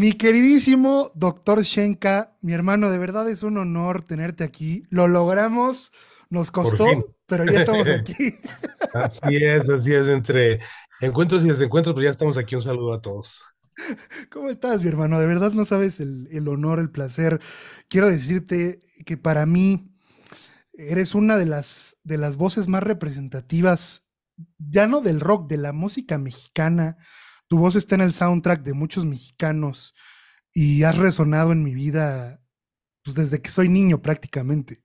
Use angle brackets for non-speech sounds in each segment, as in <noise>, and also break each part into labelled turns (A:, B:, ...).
A: Mi queridísimo doctor Shenka, mi hermano, de verdad es un honor tenerte aquí. Lo logramos, nos costó, pero ya estamos <laughs> aquí.
B: así es, así es, entre encuentros y desencuentros, pero ya estamos aquí. Un saludo a todos.
A: ¿Cómo estás, mi hermano? De verdad no sabes el, honor, el placer. Quiero decirte que para mí eres una de las, de las voces más representativas, ya no del rock, de la música mexicana, tu voz está en el soundtrack de muchos mexicanos y has resonado en mi vida pues, desde que soy niño prácticamente.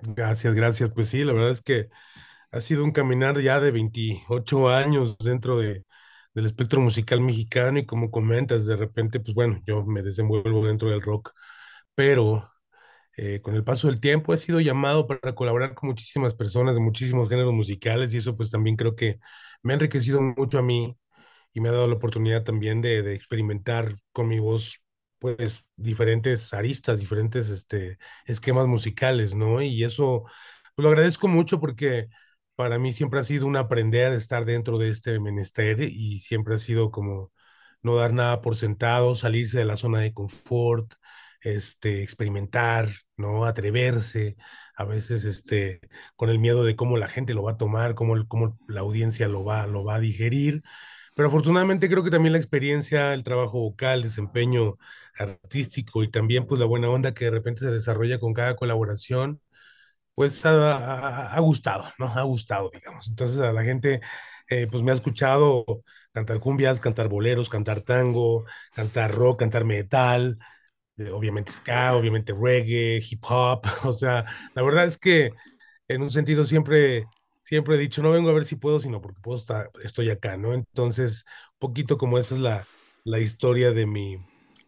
B: Gracias, gracias. Pues sí, la verdad es que ha sido un caminar ya de 28 años dentro del espectro musical mexicano y como comentas, de repente, pues bueno, yo me desenvuelvo dentro del rock, pero eh, con el paso del tiempo he sido llamado para colaborar con muchísimas personas de muchísimos géneros musicales y eso pues también creo que me ha enriquecido mucho a mí y me ha dado la oportunidad también de, de experimentar con mi voz pues diferentes aristas, diferentes este, esquemas musicales, ¿no? Y eso pues, lo agradezco mucho porque para mí siempre ha sido un aprender estar dentro de este menester y siempre ha sido como no dar nada por sentado, salirse de la zona de confort, este, experimentar, ¿no? Atreverse, a veces este, con el miedo de cómo la gente lo va a tomar, cómo, cómo la audiencia lo va, lo va a digerir. Pero afortunadamente creo que también la experiencia, el trabajo vocal, desempeño artístico y también pues la buena onda que de repente se desarrolla con cada colaboración, pues ha, gustado, ¿no? Ha gustado, digamos. Entonces a la gente eh, pues me ha escuchado cantar cumbias, cantar boleros, cantar tango, cantar rock, cantar metal, eh, obviamente ska, obviamente reggae, hip hop. <laughs> O sea, la verdad es que en un sentido siempre siempre he dicho, no vengo a ver si puedo, sino porque puedo estar, estoy acá, ¿no? Entonces, un poquito como esa es la, historia de mi,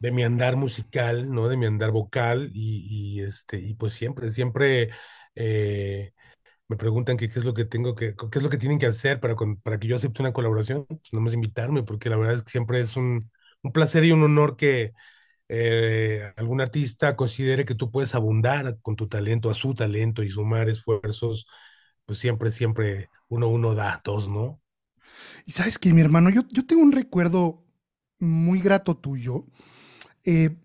B: de mi andar musical, ¿no? De mi andar vocal y, este, y pues siempre, siempre eh, me preguntan que qué es lo que tengo que, qué es lo que tienen que hacer para, para que yo acepte una colaboración, pues más invitarme, porque la verdad es que siempre es un, placer y un honor que eh, algún artista considere que tú puedes abundar con tu talento, a su talento y sumar esfuerzos pues siempre, siempre uno, uno da dos, ¿no?
A: Y sabes que, mi hermano, yo, tengo un recuerdo muy grato tuyo. Eh,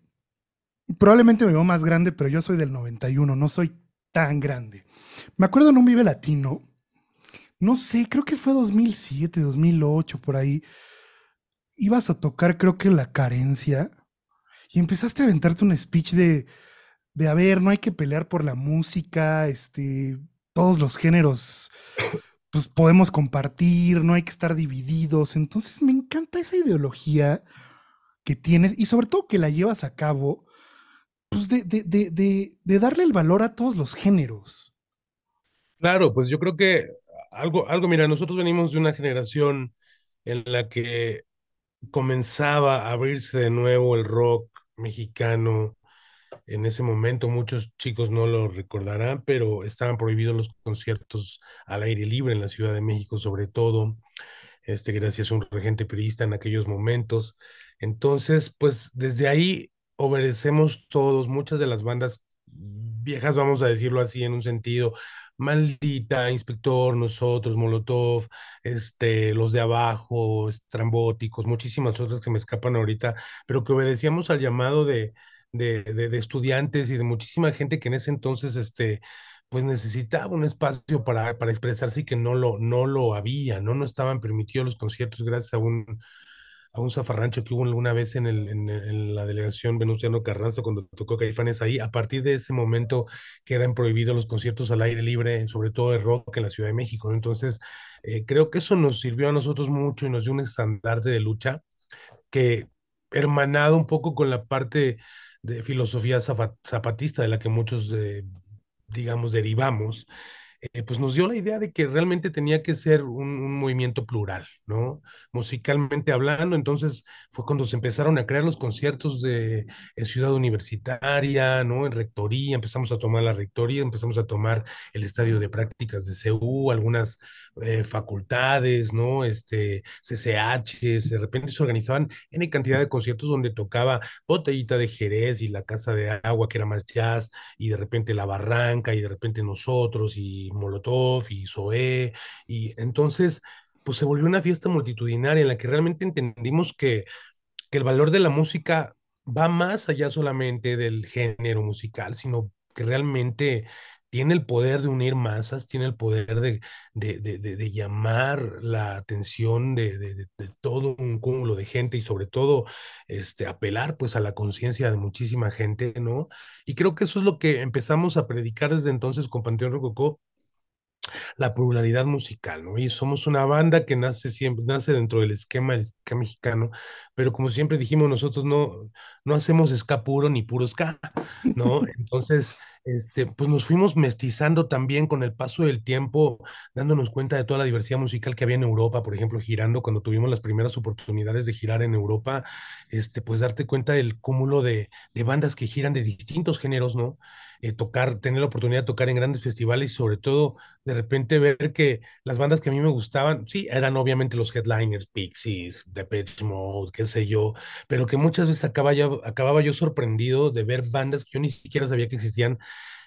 A: probablemente me veo más grande, pero yo soy del 91, no soy tan grande. Me acuerdo en un Vive Latino, no sé, creo que fue 2007, 2008, por ahí. Ibas a tocar, creo que La Carencia, y empezaste a aventarte un speech de, de a ver, no hay que pelear por la música, este, todos los géneros pues podemos compartir, no hay que estar divididos. Entonces me encanta esa ideología que tienes y sobre todo que la llevas a cabo, pues de, de darle el valor a todos los géneros.
B: Claro, pues yo creo que algo, algo, mira, nosotros venimos de una generación en la que comenzaba a abrirse de nuevo el rock mexicano, en ese momento muchos chicos no lo recordarán, pero estaban prohibidos los conciertos al aire libre en la Ciudad de México, sobre todo, este, gracias a un regente periodista en aquellos momentos. Entonces, pues desde ahí obedecemos todos, muchas de las bandas viejas, vamos a decirlo así en un sentido, Maldita, Inspector, nosotros, Molotov, este, los de abajo, Estrambóticos, muchísimas otras que me escapan ahorita, pero que obedecíamos al llamado de, de, de, estudiantes y de muchísima gente que en ese entonces este, pues necesitaba un espacio para, expresarse y que no lo, no lo había, ¿no? No estaban permitidos los conciertos gracias a un, a un zafarrancho que hubo alguna vez en, el, en, la delegación Venustiano Carranza cuando tocó Caifanes ahí. A partir de ese momento quedan prohibidos los conciertos al aire libre, sobre todo de rock en la Ciudad de México. Entonces, eh, creo que eso nos sirvió a nosotros mucho y nos dio un estandarte de lucha que hermanado un poco con la parte de filosofía zapatista de la que muchos, eh, digamos, derivamos, eh, pues nos dio la idea de que realmente tenía que ser un, movimiento plural, ¿no? Musicalmente hablando, entonces fue cuando se empezaron a crear los conciertos de en Ciudad Universitaria, ¿no? En Rectoría, empezamos a tomar la Rectoría, empezamos a tomar el Estadio de Prácticas de CU, algunas eh, facultades, ¿no? Este, CCH, de repente se organizaban en cantidad de conciertos donde tocaba Botellita de Jerez y La Casa de Agua, que era más jazz, y de repente La Barranca, y de repente nosotros, y Molotov y Zoé, y entonces pues se volvió una fiesta multitudinaria en la que realmente entendimos que, que el valor de la música va más allá solamente del género musical, sino que realmente tiene el poder de unir masas, tiene el poder de, de, de llamar la atención de, todo un cúmulo de gente y sobre todo este, apelar pues a la conciencia de muchísima gente, ¿no? Y creo que eso es lo que empezamos a predicar desde entonces con Panteón Rococó la pluralidad musical, ¿no? Y somos una banda que nace siempre, nace dentro del esquema, mexicano, pero como siempre dijimos, nosotros no, no hacemos ska puro ni puro ska, ¿no? <laughs> Entonces, este, pues nos fuimos mestizando también con el paso del tiempo, dándonos cuenta de toda la diversidad musical que había en Europa, por ejemplo, girando cuando tuvimos las primeras oportunidades de girar en Europa, este, pues darte cuenta del cúmulo de bandas que giran de distintos géneros, ¿no? Eh, tocar, tener la oportunidad de tocar en grandes festivales y sobre todo de repente ver que las bandas que a mí me gustaban, sí, eran obviamente los headliners, Pixies, Depeche Mode, qué sé yo, pero que muchas veces acababa yo sorprendido de ver bandas que yo ni siquiera sabía que existían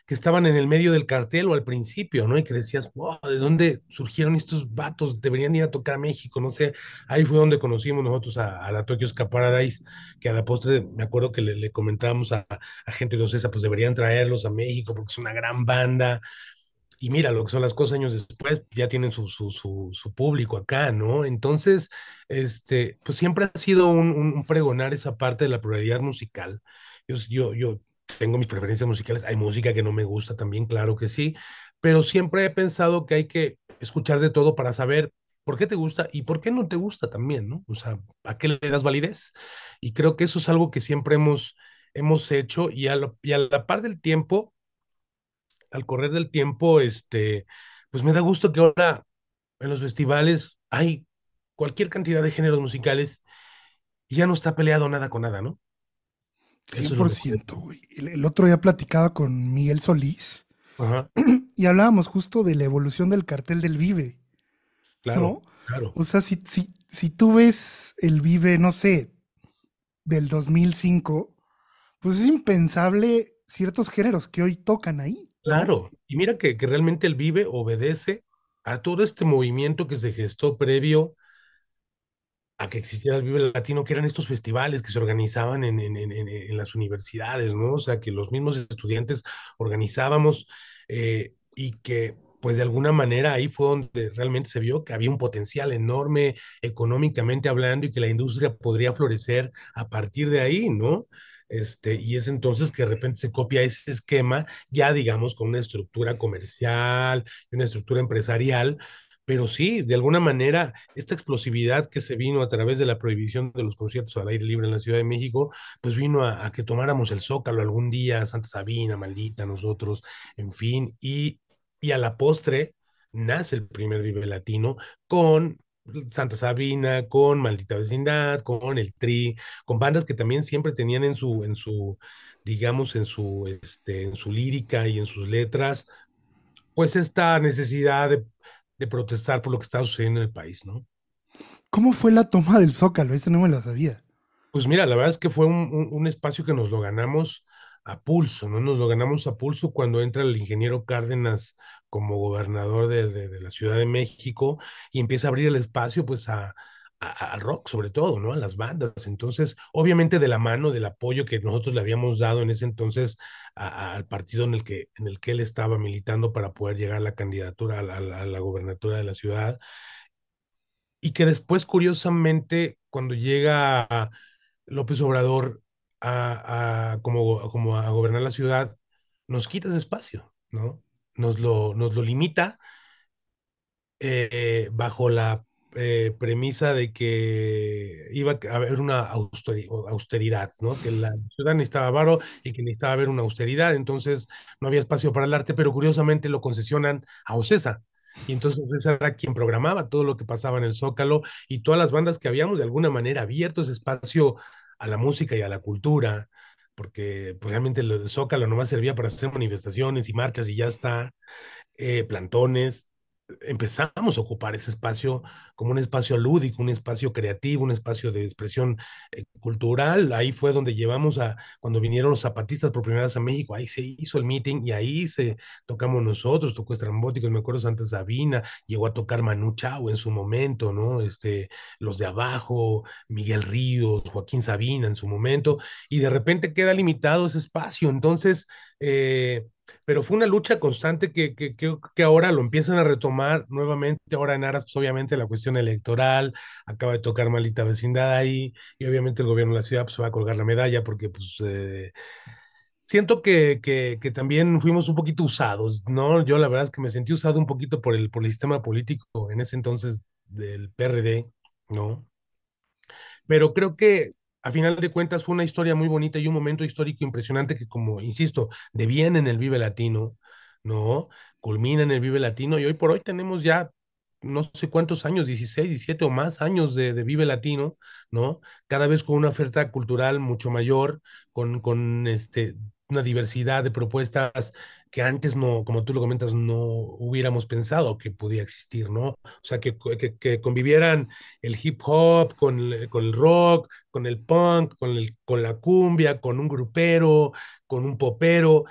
B: que estaban en el medio del cartel o al principio, ¿no? Y que decías, wow, ¿de dónde surgieron estos vatos? Deberían ir a tocar a México, no sé. Ahí fue donde conocimos nosotros a, la Tokyo Ska que a la postre me acuerdo que le, comentábamos a, a, gente de Ocesa, pues deberían traerlos a México porque es una gran banda. Y mira lo que son las cosas años después, ya tienen su, su, su, su público acá, ¿no? Entonces, este, pues siempre ha sido un, un pregonar esa parte de la pluralidad musical. Yo, yo, yo, tengo mis preferencias musicales, hay música que no me gusta también, claro que sí, pero siempre he pensado que hay que escuchar de todo para saber por qué te gusta y por qué no te gusta también, ¿no? O sea, ¿a qué le das validez? Y creo que eso es algo que siempre hemos, hemos hecho y a, la, y a la par del tiempo, al correr del tiempo, este, pues me da gusto que ahora en los festivales hay cualquier cantidad de géneros musicales y ya no está peleado nada con nada, ¿no? 100%,
A: El, otro día platicaba con Miguel Solís
B: <clears throat>
A: y hablábamos justo de la evolución del cartel del Vive.
B: Claro. claro. O
A: sea, si, si, si tú ves el Vive, no sé, del 2005, pues es impensable ciertos géneros que hoy tocan ahí.
B: Claro, y mira que, que realmente el Vive obedece a todo este movimiento que se gestó previo que existiera el Vive Latino, que eran estos festivales que se organizaban en, las universidades, ¿no? O sea, que los mismos estudiantes organizábamos eh, y que pues de alguna manera ahí fue donde realmente se vio que había un potencial enorme económicamente hablando y que la industria podría florecer a partir de ahí, ¿no? Este, y es entonces que de repente se copia ese esquema, ya digamos, con una estructura comercial, una estructura empresarial, pero sí, de alguna manera, esta explosividad que se vino a través de la prohibición de los conciertos al aire libre en la Ciudad de México, pues vino a, que tomáramos el Zócalo algún día, Santa Sabina, maldita, nosotros, en fin, y, a la postre nace el primer Vive Latino con Santa Sabina, con Maldita Vecindad, con El Tri, con bandas que también siempre tenían en su, en su, digamos, en su, este, en su lírica y en sus letras, pues esta necesidad de, de protestar por lo que está sucediendo en el país, ¿no?
A: ¿Cómo fue la toma del Zócalo? Esa no me lo sabía.
B: Pues mira, la verdad es que fue un, espacio que nos lo ganamos a pulso, ¿no? Nos lo ganamos a pulso cuando entra el ingeniero Cárdenas como gobernador de la Ciudad de México y empieza a abrir el espacio, pues, a, al rock sobre todo, ¿no? A las bandas. Entonces, obviamente de la mano del apoyo que nosotros le habíamos dado en ese entonces al partido en el, que, en el que él estaba militando para poder llegar a la candidatura, a la, gobernatura de la ciudad. Y que después, curiosamente, cuando llega López Obrador a, como, a gobernar la ciudad, nos quita ese espacio, ¿no? Nos lo, nos lo limita eh, eh, bajo la eh, premisa de que iba a haber una austeridad, ¿no? Que la ciudad necesitaba varo y que necesitaba haber una austeridad, entonces no había espacio para el arte, pero curiosamente lo concesionan a Ocesa. Y entonces Ocesa era quien programaba todo lo que pasaba en el Zócalo y todas las bandas que habíamos de alguna manera abierto ese espacio a la música y a la cultura, porque pues, realmente el Zócalo nomás servía para hacer manifestaciones y marchas y ya está, eh, plantones, empezamos a ocupar ese espacio como un espacio lúdico, un espacio creativo, un espacio de expresión eh, cultural. Ahí fue donde llevamos a, cuando vinieron los zapatistas por primera vez a México, ahí se hizo el meeting y ahí se tocamos nosotros, tocó Estrambóticos, me acuerdo Santa Sabina, llegó a tocar Manu Chao en su momento, ¿no? Este, los de abajo, Miguel Ríos, Joaquín Sabina en su momento, y de repente queda limitado ese espacio. Entonces, eh, pero fue una lucha constante que, que, que, ahora lo empiezan a retomar nuevamente, ahora en aras, pues obviamente la cuestión electoral, acaba de tocar malita vecindad ahí, y obviamente el gobierno de la ciudad pues, se va a colgar la medalla porque pues... Eh, siento que, que, que, también fuimos un poquito usados, ¿no? Yo la verdad es que me sentí usado un poquito por el, por el sistema político en ese entonces del PRD, ¿no? Pero creo que a final de cuentas fue una historia muy bonita y un momento histórico impresionante que, como insisto, deviene en el Vive Latino, ¿no? Culmina en el Vive Latino y hoy por hoy tenemos ya no sé cuántos años, 16, 17 o más años de, Vive Latino, ¿no? Cada vez con una oferta cultural mucho mayor, con, con este, una diversidad de propuestas que antes no, como tú lo comentas, no hubiéramos pensado que podía existir, ¿no? O sea, que, que, convivieran el hip hop con el, con el, rock, con el punk, con, el, con la cumbia, con un grupero, con un popero,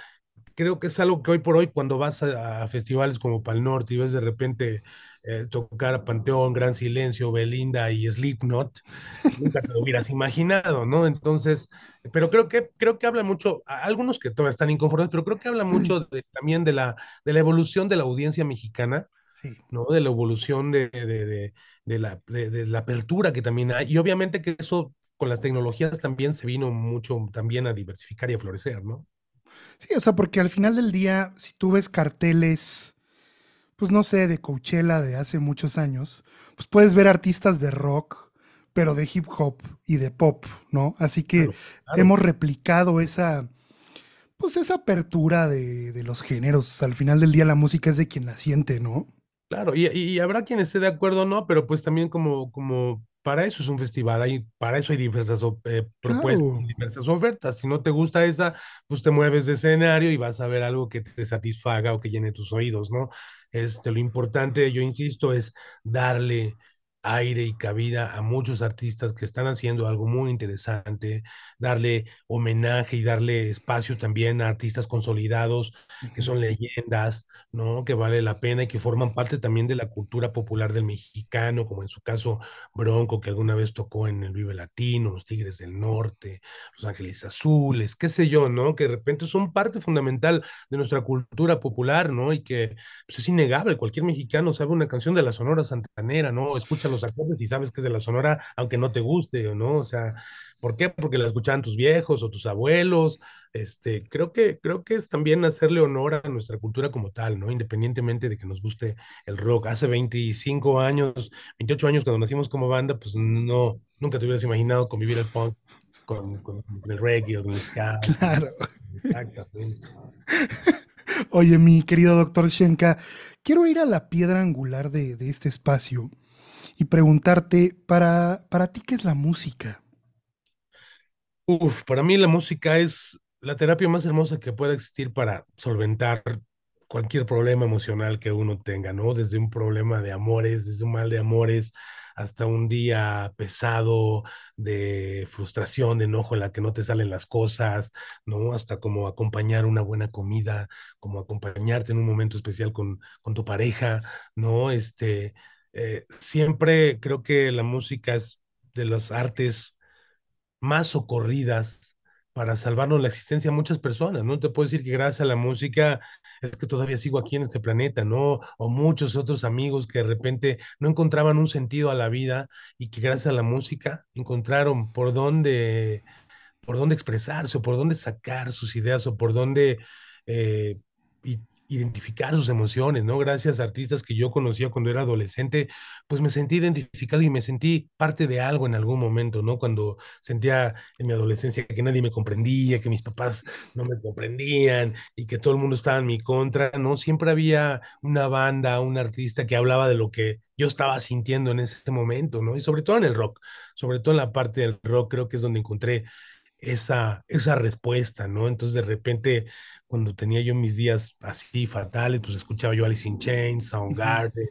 B: creo que es algo que hoy por hoy cuando vas a, festivales como Pal Norte y ves de repente eh, tocar a Panteón, Gran Silencio, Belinda y Slipknot, nunca te lo hubieras imaginado, ¿no? Entonces, pero creo que, creo que habla mucho, algunos que todavía están inconformes, pero creo que habla mucho <clears throat> también de la, de la evolución de la audiencia mexicana, ¿no? De la evolución de, la, de la apertura que también hay, y obviamente que eso con las tecnologías también se vino mucho también a diversificar y a florecer, ¿no?
A: Sí, o sea, porque al final del día, si tú ves carteles, pues no sé, de Coachella de hace muchos años, pues puedes ver artistas de rock, pero de hip hop y de pop, ¿no? Así que hemos replicado esa, pues esa apertura de, los géneros. Al final del día la música es de quien la siente,
B: ¿no? Claro, y, habrá quien esté de acuerdo no, pero pues también como, como para eso es un festival, para eso hay diversas eh, propuestas, diversas ofertas. Si no te gusta esa, pues te mueves de escenario y vas a ver algo que te satisfaga o que llene tus oídos, ¿no? Este, lo importante, yo insisto, es darle aire y cabida a muchos artistas que están haciendo algo muy interesante, darle homenaje y darle espacio también a artistas consolidados que son leyendas, ¿no? Que vale la pena y que forman parte también de la cultura popular del mexicano, como en su caso Bronco, que alguna vez tocó en el Vive Latino, los Tigres del Norte, los Ángeles Azules, qué sé yo, ¿no? Que de repente son parte fundamental de nuestra cultura popular, ¿no? Y que pues, es innegable, cualquier mexicano sabe una canción de la Sonora Santanera, ¿no? Escucha los acordes y sabes que es de la Sonora, aunque no te guste, ¿o ¿no? O sea, ¿por qué? Porque la escuchaban tus viejos o tus abuelos. Este, creo que, creo que es también hacerle honor a nuestra cultura como tal, ¿no? Independientemente de que nos guste el rock. Hace 25 años, 28 años cuando nacimos como banda, pues no, nunca te hubieras imaginado convivir el punk con, el reggae o con el ska. <laughs> Claro. Exactamente.
A: Oye, mi querido doctor Shenka, quiero ir a la piedra angular de, de este espacio, y preguntarte, para, para ti, ¿qué es la música?
B: Uf, para mí la música es la terapia más hermosa que pueda existir para solventar cualquier problema emocional que uno tenga, ¿no? Desde un problema de amores, desde un mal de amores, hasta un día pesado de frustración, de enojo en la que no te salen las cosas, ¿no? Hasta como acompañar una buena comida, como acompañarte en un momento especial con, con tu pareja, ¿no? Este, eh, siempre creo que la música es de las artes más socorridas para salvarnos la existencia de muchas personas, ¿no? Te puedo decir que gracias a la música es que todavía sigo aquí en este planeta, ¿no? O muchos otros amigos que de repente no encontraban un sentido a la vida y que gracias a la música encontraron por dónde, por dónde expresarse o por dónde sacar sus ideas o por dónde... Eh, identificar sus emociones, ¿no? Gracias a artistas que yo conocía cuando era adolescente, pues me sentí identificado y me sentí parte de algo en algún momento, ¿no? Cuando sentía en mi adolescencia que nadie me comprendía, que mis papás no me comprendían y que todo el mundo estaba en mi contra, ¿no? Siempre había una banda, un artista que hablaba de lo que yo estaba sintiendo en ese momento, ¿no? Y sobre todo en el rock, sobre todo en la parte del rock creo que es donde encontré esa, esa respuesta, ¿no? Entonces de repente cuando tenía yo mis días así fatales, pues escuchaba yo Alice in Chains, Soundgarden,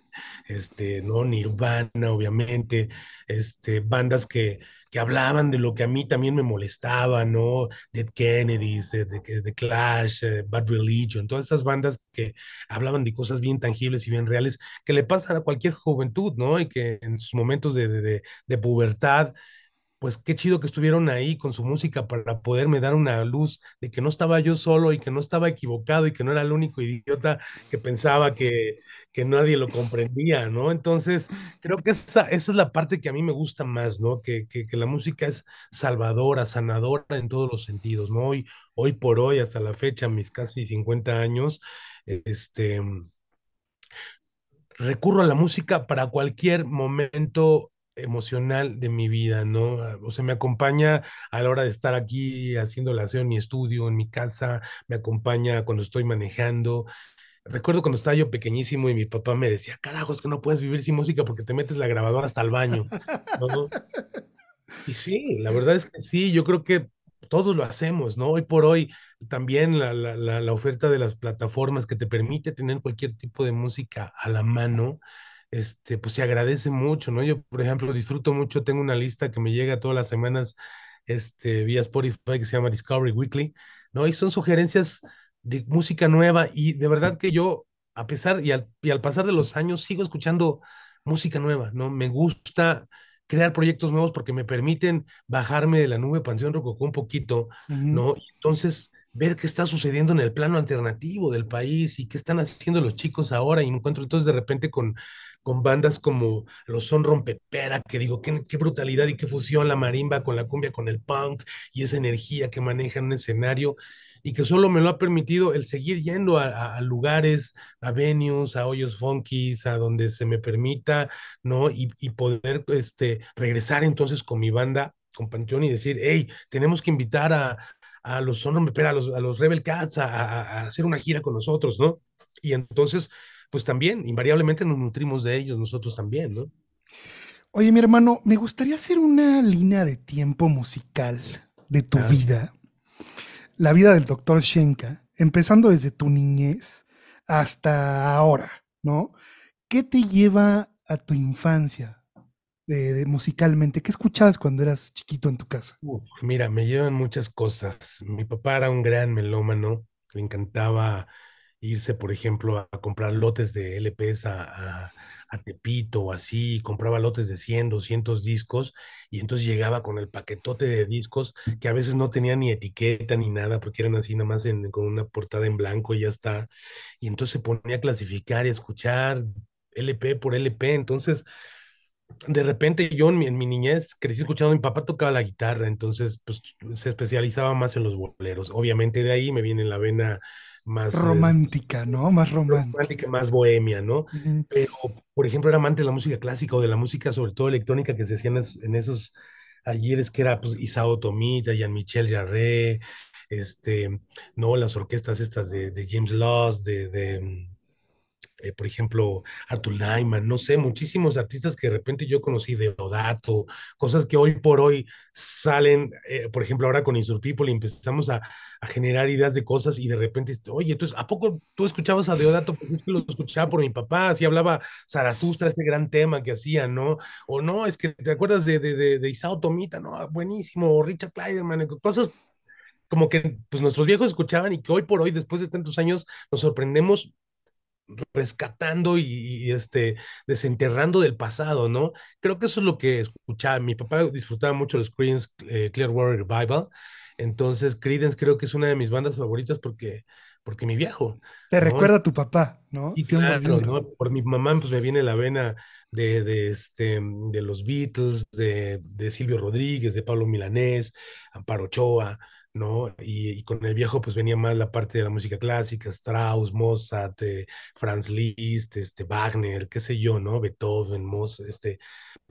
B: este, ¿no? Nirvana, obviamente, este, bandas que, que hablaban de lo que a mí también me molestaba, ¿no? Dead Kennedys, The, eh, Clash, eh, Bad Religion, todas esas bandas que hablaban de cosas bien tangibles y bien reales que le pasan a cualquier juventud, ¿no? Y que en sus momentos de, de, de pubertad pues qué chido que estuvieron ahí con su música para poderme dar una luz de que no estaba yo solo y que no estaba equivocado y que no era el único idiota que pensaba que, nadie lo comprendía, ¿no? Entonces, creo que esa, esa es la parte que a mí me gusta más, ¿no? Que, la música es salvadora, sanadora en todos los sentidos, ¿no? Hoy, hoy por hoy, hasta la fecha, mis casi 50 años, este... Recurro a la música para cualquier momento emocional de mi vida, ¿no? Ah, o sea, me acompaña a la hora de estar aquí haciendo la en mi estudio, en mi casa, me acompaña cuando estoy manejando. Recuerdo cuando estaba yo pequeñísimo y mi papá me decía, carajos, que no puedes vivir sin música porque te metes la grabadora hasta el baño. Y sí, la verdad es que sí, yo creo que todos lo hacemos, ¿no? Hoy por hoy también la, la, la, la oferta de las plataformas que te permite tener cualquier tipo de música a la mano, este, pues se agradece mucho, ¿no? Yo, por ejemplo, disfruto mucho, tengo una lista que me llega todas las semanas este, vía Spotify que se llama Discovery Weekly, ¿no? Y son sugerencias de música nueva y de verdad que yo, a pesar y al, pasar de los años, sigo escuchando música nueva, ¿no? Me gusta crear proyectos nuevos porque me permiten bajarme de la nube Panteón Rococó un poquito, ¿no? entonces, ver qué está sucediendo en el plano alternativo del país y qué están haciendo los chicos ahora y me encuentro entonces de repente con con bandas como los Son Rompepera, que digo, qué, brutalidad y qué fusión la marimba con la cumbia, con el punk y esa energía que maneja en un escenario y que solo me lo ha permitido el seguir yendo a, lugares, a venues, a hoyos funkies, a donde se me permita, ¿no? Y, poder este, regresar entonces con mi banda, con Panteón y decir, hey, tenemos que invitar a, los Son Rompepera, a los, a los Rebel Cats a hacer una gira con nosotros, ¿no? Y entonces pues también, invariablemente nos nutrimos de ellos nosotros también, ¿no?
A: Oye, mi hermano, me gustaría hacer una línea de tiempo musical de tu ah, vida, la vida del doctor Schenka, empezando desde tu niñez hasta ahora, ¿no? ¿Qué te lleva a tu infancia musicalmente? ¿Qué escuchabas cuando eras chiquito en tu casa?
B: mira, me llevan muchas cosas. Mi papá era un gran melómano, le encantaba irse, por ejemplo, a comprar lotes de LPs a, a, Tepito o así, compraba lotes de 100, 200 discos y entonces llegaba con el paquetote de discos que a veces no tenía ni etiqueta ni nada porque eran así nada más con una portada en blanco y ya está. Y entonces se ponía a clasificar y a escuchar LP por LP. Entonces, de repente yo en mi, en mi, niñez crecí escuchando, mi papá tocaba la guitarra, entonces pues se especializaba más en los boleros. Obviamente de ahí me viene la vena más
A: romántica, ¿no? Más romántica.
B: más bohemia, ¿no? Pero, por ejemplo, era amante de la música clásica o de la música, sobre todo electrónica, que se hacían en esos ayeres que era pues, Isao Tomita, Jean-Michel Jarre, este, ¿no? Las orquestas estas de, James Loss, de eh, por ejemplo, Arthur Lyman, no sé, muchísimos artistas que de repente yo conocí de Odato, cosas que hoy por hoy salen, eh, por ejemplo, ahora con Insur People empezamos a, generar ideas de cosas y de repente, este, oye, entonces, ¿a poco tú escuchabas a Deodato? Porque lo escuchaba por mi papá, así hablaba Zaratustra, ese gran tema que hacía, ¿no? O no, es que te acuerdas de, de, de, Isao Tomita, ¿no? Buenísimo, Richard Clyderman, cosas como que pues nuestros viejos escuchaban y que hoy por hoy, después de tantos años, nos sorprendemos rescatando y, este, desenterrando del pasado, ¿no? Creo que eso es lo que escuchaba. Mi papá disfrutaba mucho los Creedence eh, Clearwater Revival, entonces Creedence creo que es una de mis bandas favoritas porque, porque mi viejo. Te recuerda a tu papá, ¿no? Y claro, ¿no? Por mi mamá pues me viene la vena de, de, este, de los Beatles, de, de Silvio Rodríguez, de Pablo Milanés, Amparo Ochoa, ¿no? Y, con el viejo pues venía más la parte de la música clásica, Strauss, Mozart, eh, Franz Liszt, este, Wagner, qué sé yo, ¿no? Beethoven, Mozart, este,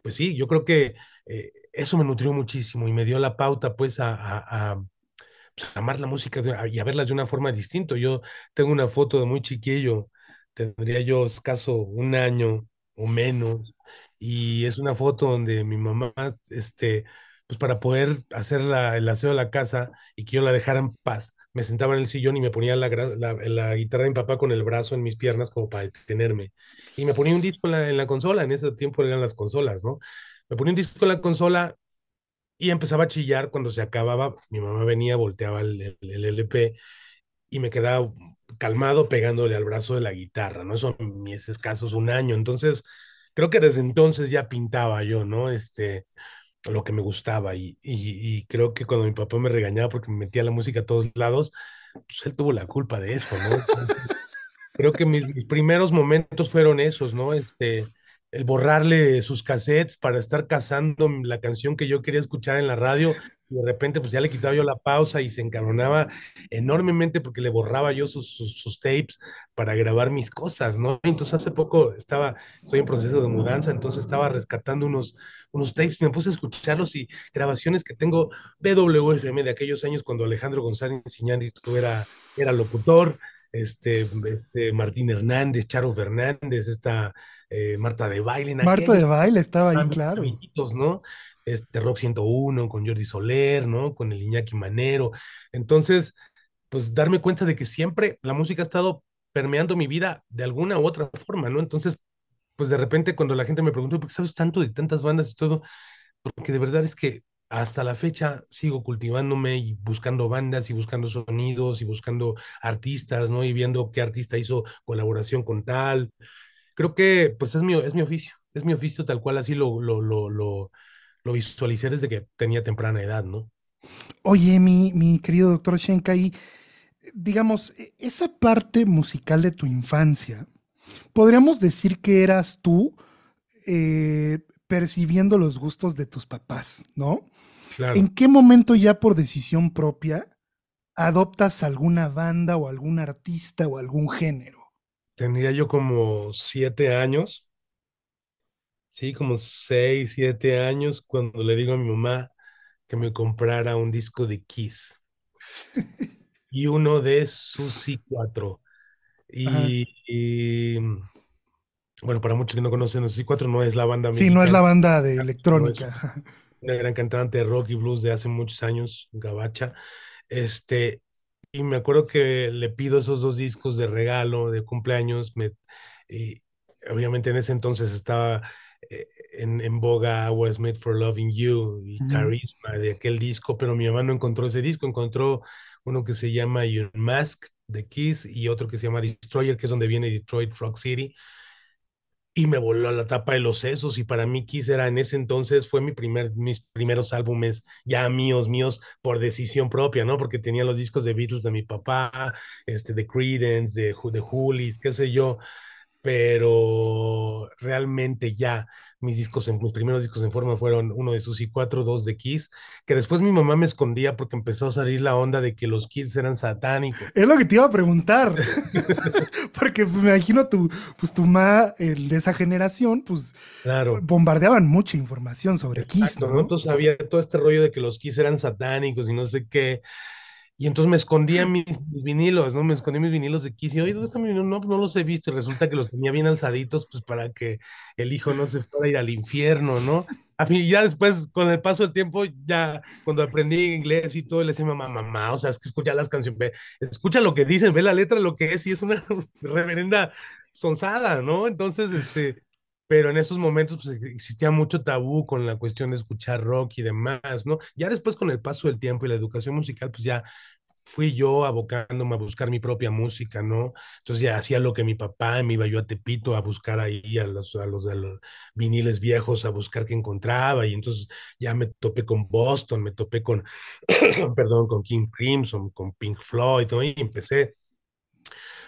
B: pues sí, yo creo que eh, eso me nutrió muchísimo y me dio la pauta pues a, pues, amar la música y a verla de una forma distinta. Yo tengo una foto de muy chiquillo, tendría yo escaso un año o menos, y es una foto donde mi mamá, este, pues para poder hacer la, el aseo de la casa y que yo la dejara en paz, me sentaba en el sillón y me ponía la, guitarra de mi papá con el brazo en mis piernas como para detenerme. Y me ponía un disco en la, consola, en ese tiempo eran las consolas, ¿no? Me ponía un disco en la consola y empezaba a chillar cuando se acababa. Mi mamá venía, volteaba el, LP y me quedaba calmado pegándole al brazo de la guitarra, ¿no? Eso en mis escasos un año. Entonces, creo que desde entonces ya pintaba yo, ¿no? Este, lo que me gustaba y, creo que cuando mi papá me regañaba porque me metía la música a todos lados, pues él tuvo la culpa de eso, ¿no? creo que mis, mis, primeros momentos fueron esos, ¿no? Este, el borrarle sus cassettes para estar cazando la canción que yo quería escuchar en la radio de repente pues ya le quitaba yo la pausa y se encabronaba enormemente porque le borraba yo sus, tapes para grabar mis cosas, ¿no? Entonces hace poco estaba, estoy en proceso de mudanza, entonces estaba rescatando unos, unos tapes, me puse a escucharlos y grabaciones que tengo BWFM de aquellos años cuando Alejandro González tú era, era locutor, este, este Martín Hernández, Charo Fernández, esta... Eh, Marta de Baile. Marta de
A: Baile estaba ahí, claro.
B: ¿no? este Rock 101, con Jordi Soler, ¿no? Con el Iñaki Manero. Entonces, pues darme cuenta de que siempre la música ha estado permeando mi vida de alguna u otra forma, ¿no? Entonces, pues de repente cuando la gente me preguntó ¿por qué sabes tanto de tantas bandas y todo? Porque de verdad es que hasta la fecha sigo cultivándome y buscando bandas y buscando sonidos y buscando artistas, ¿no? Y viendo qué artista hizo colaboración con tal. Creo que pues es mi, es mi oficio, es mi oficio tal cual así lo, lo, lo lo visualicé desde que tenía temprana edad, ¿no?
A: Oye, mi, mi querido doctor y digamos, e, esa parte musical de tu infancia, ¿podríamos decir que eras tú eh, percibiendo los gustos de tus papás, ¿no? Claro. ¿En qué momento ya por decisión propia adoptas alguna banda o algún artista o algún género?
B: Tendría yo como siete años sí, como seis, siete años, cuando le digo a mi mamá que me comprara un disco de Kiss y uno de Susi 4. Y, mm, bueno, para muchos que no conocen, Susi 4 no es la banda. Sí, no es la
A: banda de electrónica.
B: una gran cantante de rock y blues de hace muchos años, Gabacha. Este, y me acuerdo que le pido esos dos discos de regalo, de cumpleaños, y obviamente en ese entonces estaba eh, en, en, boga Was Made for Loving You y Carisma de aquel disco, pero mi mamá no encontró ese disco, encontró uno que se llama Mask de Kiss y otro que se llama Destroyer, que es donde viene Detroit Rock City. Y me voló a la tapa de los sesos y para mí Kiss era en ese entonces, fue mi primer, mis primeros álbumes ya míos, míos, por decisión propia, ¿no? Porque tenía los discos de Beatles de mi papá, este, de Credence de, de Julis, qué sé yo pero realmente ya mis discos, en, mis primeros discos en forma fueron uno de y 4, dos de Kiss, que después mi mamá me escondía porque empezó a salir la onda de que los Kiss eran satánicos. Es lo que te iba a preguntar, <laughs> <laughs> porque me imagino tu, pues tu
A: el de esa generación, pues claro. bombardeaban mucha información sobre Kiss. ¿no? ¿no?
B: todo este rollo de que los Kiss eran satánicos y no sé qué. Y entonces me escondía mis, vinilos, ¿no? Me escondía mis vinilos de Kiss y, oye, ¿dónde están mis vinilos? No, pues no los he visto. Y resulta que los tenía bien alzaditos, pues para que el hijo no se fuera a ir al infierno, ¿no? A ya después, con el paso del tiempo, ya cuando aprendí inglés y todo, le decía, mamá, mamá, o sea, es que escucha las canciones, ve, escucha lo que dicen, ve la letra, lo que es, y es una <laughs> reverenda sonzada, ¿no? Entonces, este, pero en esos momentos pues, e-, existía mucho tabú con la cuestión de escuchar rock y demás, ¿no? Ya después con el paso del tiempo y la educación musical, pues ya fui yo abocándome a buscar mi propia música, ¿no? Entonces ya hacía lo que mi papá, me iba yo a Tepito a buscar ahí a los, viniles viejos, a buscar qué encontraba, y entonces ya me topé con Boston, me topé con, <coughs> perdón, con King Crimson, con Pink Floyd, y empecé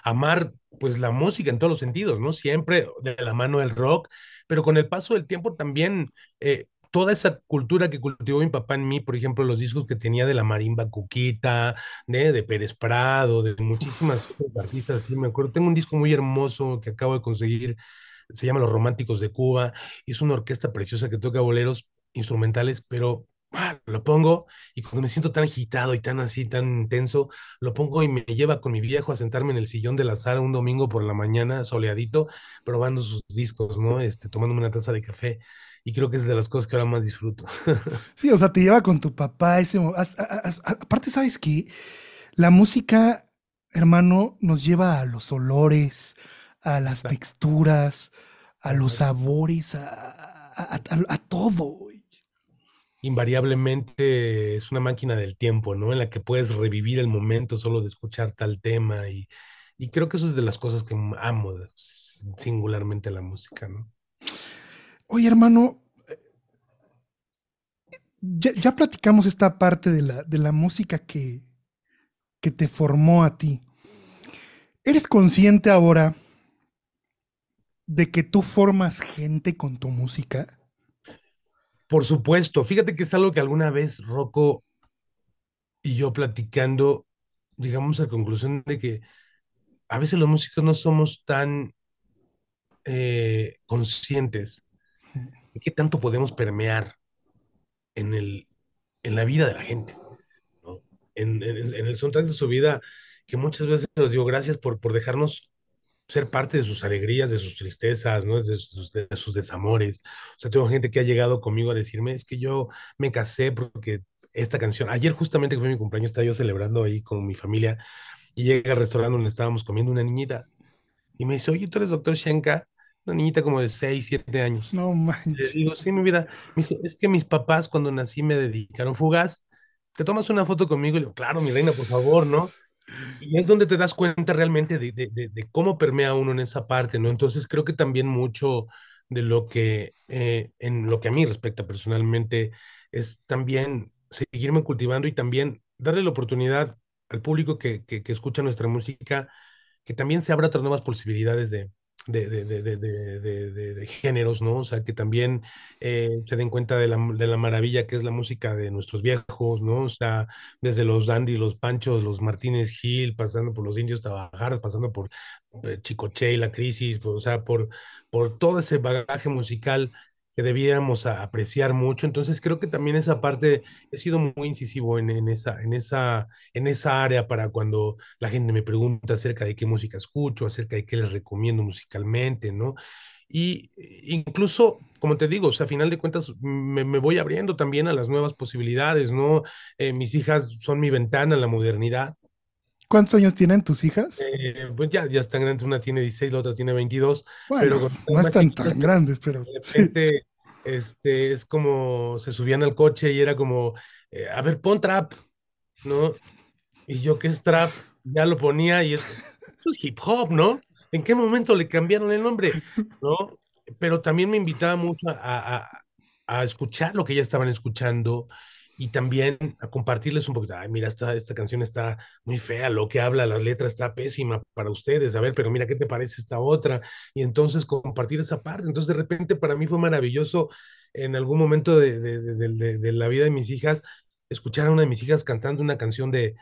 B: amar pues la música en todos los sentidos, ¿no? Siempre de la mano del rock, pero con el paso del tiempo también eh, toda esa cultura que cultivó mi papá en mí, por ejemplo, los discos que tenía de la Marimba Cuquita, de, de Pérez Prado, de muchísimas artistas, sí, me acuerdo. Tengo un disco muy hermoso que acabo de conseguir, se llama Los Románticos de Cuba, es una orquesta preciosa que toca boleros instrumentales, pero lo pongo y cuando me siento tan agitado y tan así, tan intenso lo pongo y me lleva con mi viejo a sentarme en el sillón de la sala un domingo por la mañana, soleadito, probando sus discos, ¿no? Este, tomándome una taza de café. Y creo que es de las cosas que ahora más disfruto. <laughs>
A: Sí, o sea, te lleva con tu papá ese... aparte, ¿sabes que La música, hermano, nos lleva a los olores, a las texturas, a los sabores, a, todo
B: invariablemente es una máquina del tiempo, ¿no? En la que puedes revivir el momento solo de escuchar tal tema y, creo que eso es de las cosas que amo singularmente la música, ¿no?
A: Oye, hermano, ya, platicamos esta parte de la, de la música que, que te formó a ti. ¿Eres consciente ahora de que tú formas gente con tu música?
B: Por supuesto, fíjate que es algo que alguna vez Rocco y yo platicando, llegamos a la conclusión de que a veces los músicos no somos tan eh, conscientes de qué tanto podemos permear en, el, en la vida de la gente, en, el soundtrack de su vida, que muchas veces les digo gracias por, por dejarnos ser parte de sus alegrías, de sus tristezas, ¿no? de, sus, desamores. O sea, tengo gente que ha llegado conmigo a decirme, es que yo me casé porque esta canción, ayer justamente que fue mi cumpleaños, estaba yo celebrando ahí con mi familia y llega al restaurante donde estábamos comiendo una niñita y me dice, oye, tú eres doctor Shenka, una niñita como de 6, 7 años. No manches. Le digo, sí, mi vida. Me dice, es que mis papás cuando nací me dedicaron fugaz. ¿Te tomas una foto conmigo? Y yo, claro, mi reina, por favor, ¿no? Y es donde te das cuenta realmente de, cómo permea uno en esa parte, ¿no? Entonces creo que también mucho de lo que, eh, en lo que a mí respecta personalmente, es también seguirme cultivando y también darle la oportunidad al público que, que escucha nuestra música, que también se abra otras nuevas posibilidades de, de, de, géneros, ¿no? O sea, que también eh, se den cuenta la, de la, maravilla que es la música de nuestros viejos, ¿no? O sea, desde los Dandy, los Panchos, los Martínez Gil, pasando por los Indios Tabajaras, pasando por eh, Chicoche y la Crisis, pues, o sea, por, por todo ese bagaje musical que debíamos apreciar mucho. Entonces creo que también esa parte he sido muy incisivo en, esa, en, esa, en esa área para cuando la gente me pregunta acerca de qué música escucho, acerca de qué les recomiendo musicalmente, ¿no? Y e, incluso, como te digo, a final de cuentas me, voy abriendo también a las nuevas posibilidades, ¿no? Eh, mis hijas son mi ventana a la modernidad
A: ¿Cuántos años tienen tus hijas?
B: Eh, pues ya, ya están grandes, una tiene 16, la otra tiene 22. pero no están tan grandes, pero... De repente, este, es como, se subían al coche y era como, eh, a ver, pon trap, ¿no? Y yo, ¿qué es trap? Ya lo ponía y es, hip hop, ¿no? ¿En qué momento le cambiaron el nombre? ¿No? Pero también me invitaba mucho a, a, a escuchar lo que ya estaban escuchando, y también a compartirles un poquito, ay, mira, esta, esta canción está muy fea, lo que habla, las letras está pésima para ustedes, a ver, pero mira, ¿qué te parece esta otra? Y entonces compartir esa parte. Entonces de repente para mí fue maravilloso en algún momento de, de la vida de mis hijas escuchar a una de mis hijas cantando una canción de,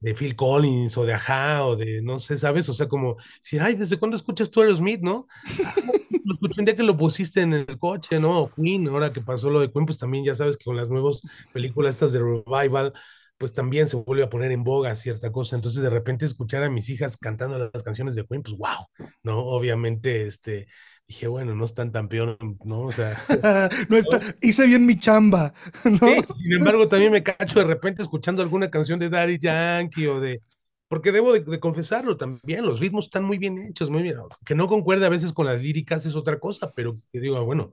B: de Phil Collins o de Ajá o de no sé, ¿sabes? O sea, como si ay, ¿desde cuándo escuchas tú a no? Ah, pues, escuché un día que lo pusiste en el coche, ¿no? O Queen, ahora que pasó lo de Queen, pues también ya sabes que con las nuevas películas estas de Revival, pues también se vuelve a poner en boga cierta cosa. Entonces, de repente escuchar a mis hijas cantando las canciones de Queen, pues wow, ¿no? Obviamente, este, dije, bueno, no es tan peor, ¿no? O sea. <laughs>
A: no está, <laughs> hice bien mi chamba, <laughs> ¿no? Sí,
B: sin embargo, también me cacho de repente escuchando alguna canción de Daddy Yankee o de. Porque debo de, confesarlo también, los ritmos están muy bien hechos, muy bien. Que no concuerde a veces con las líricas es otra cosa, pero que digo, bueno,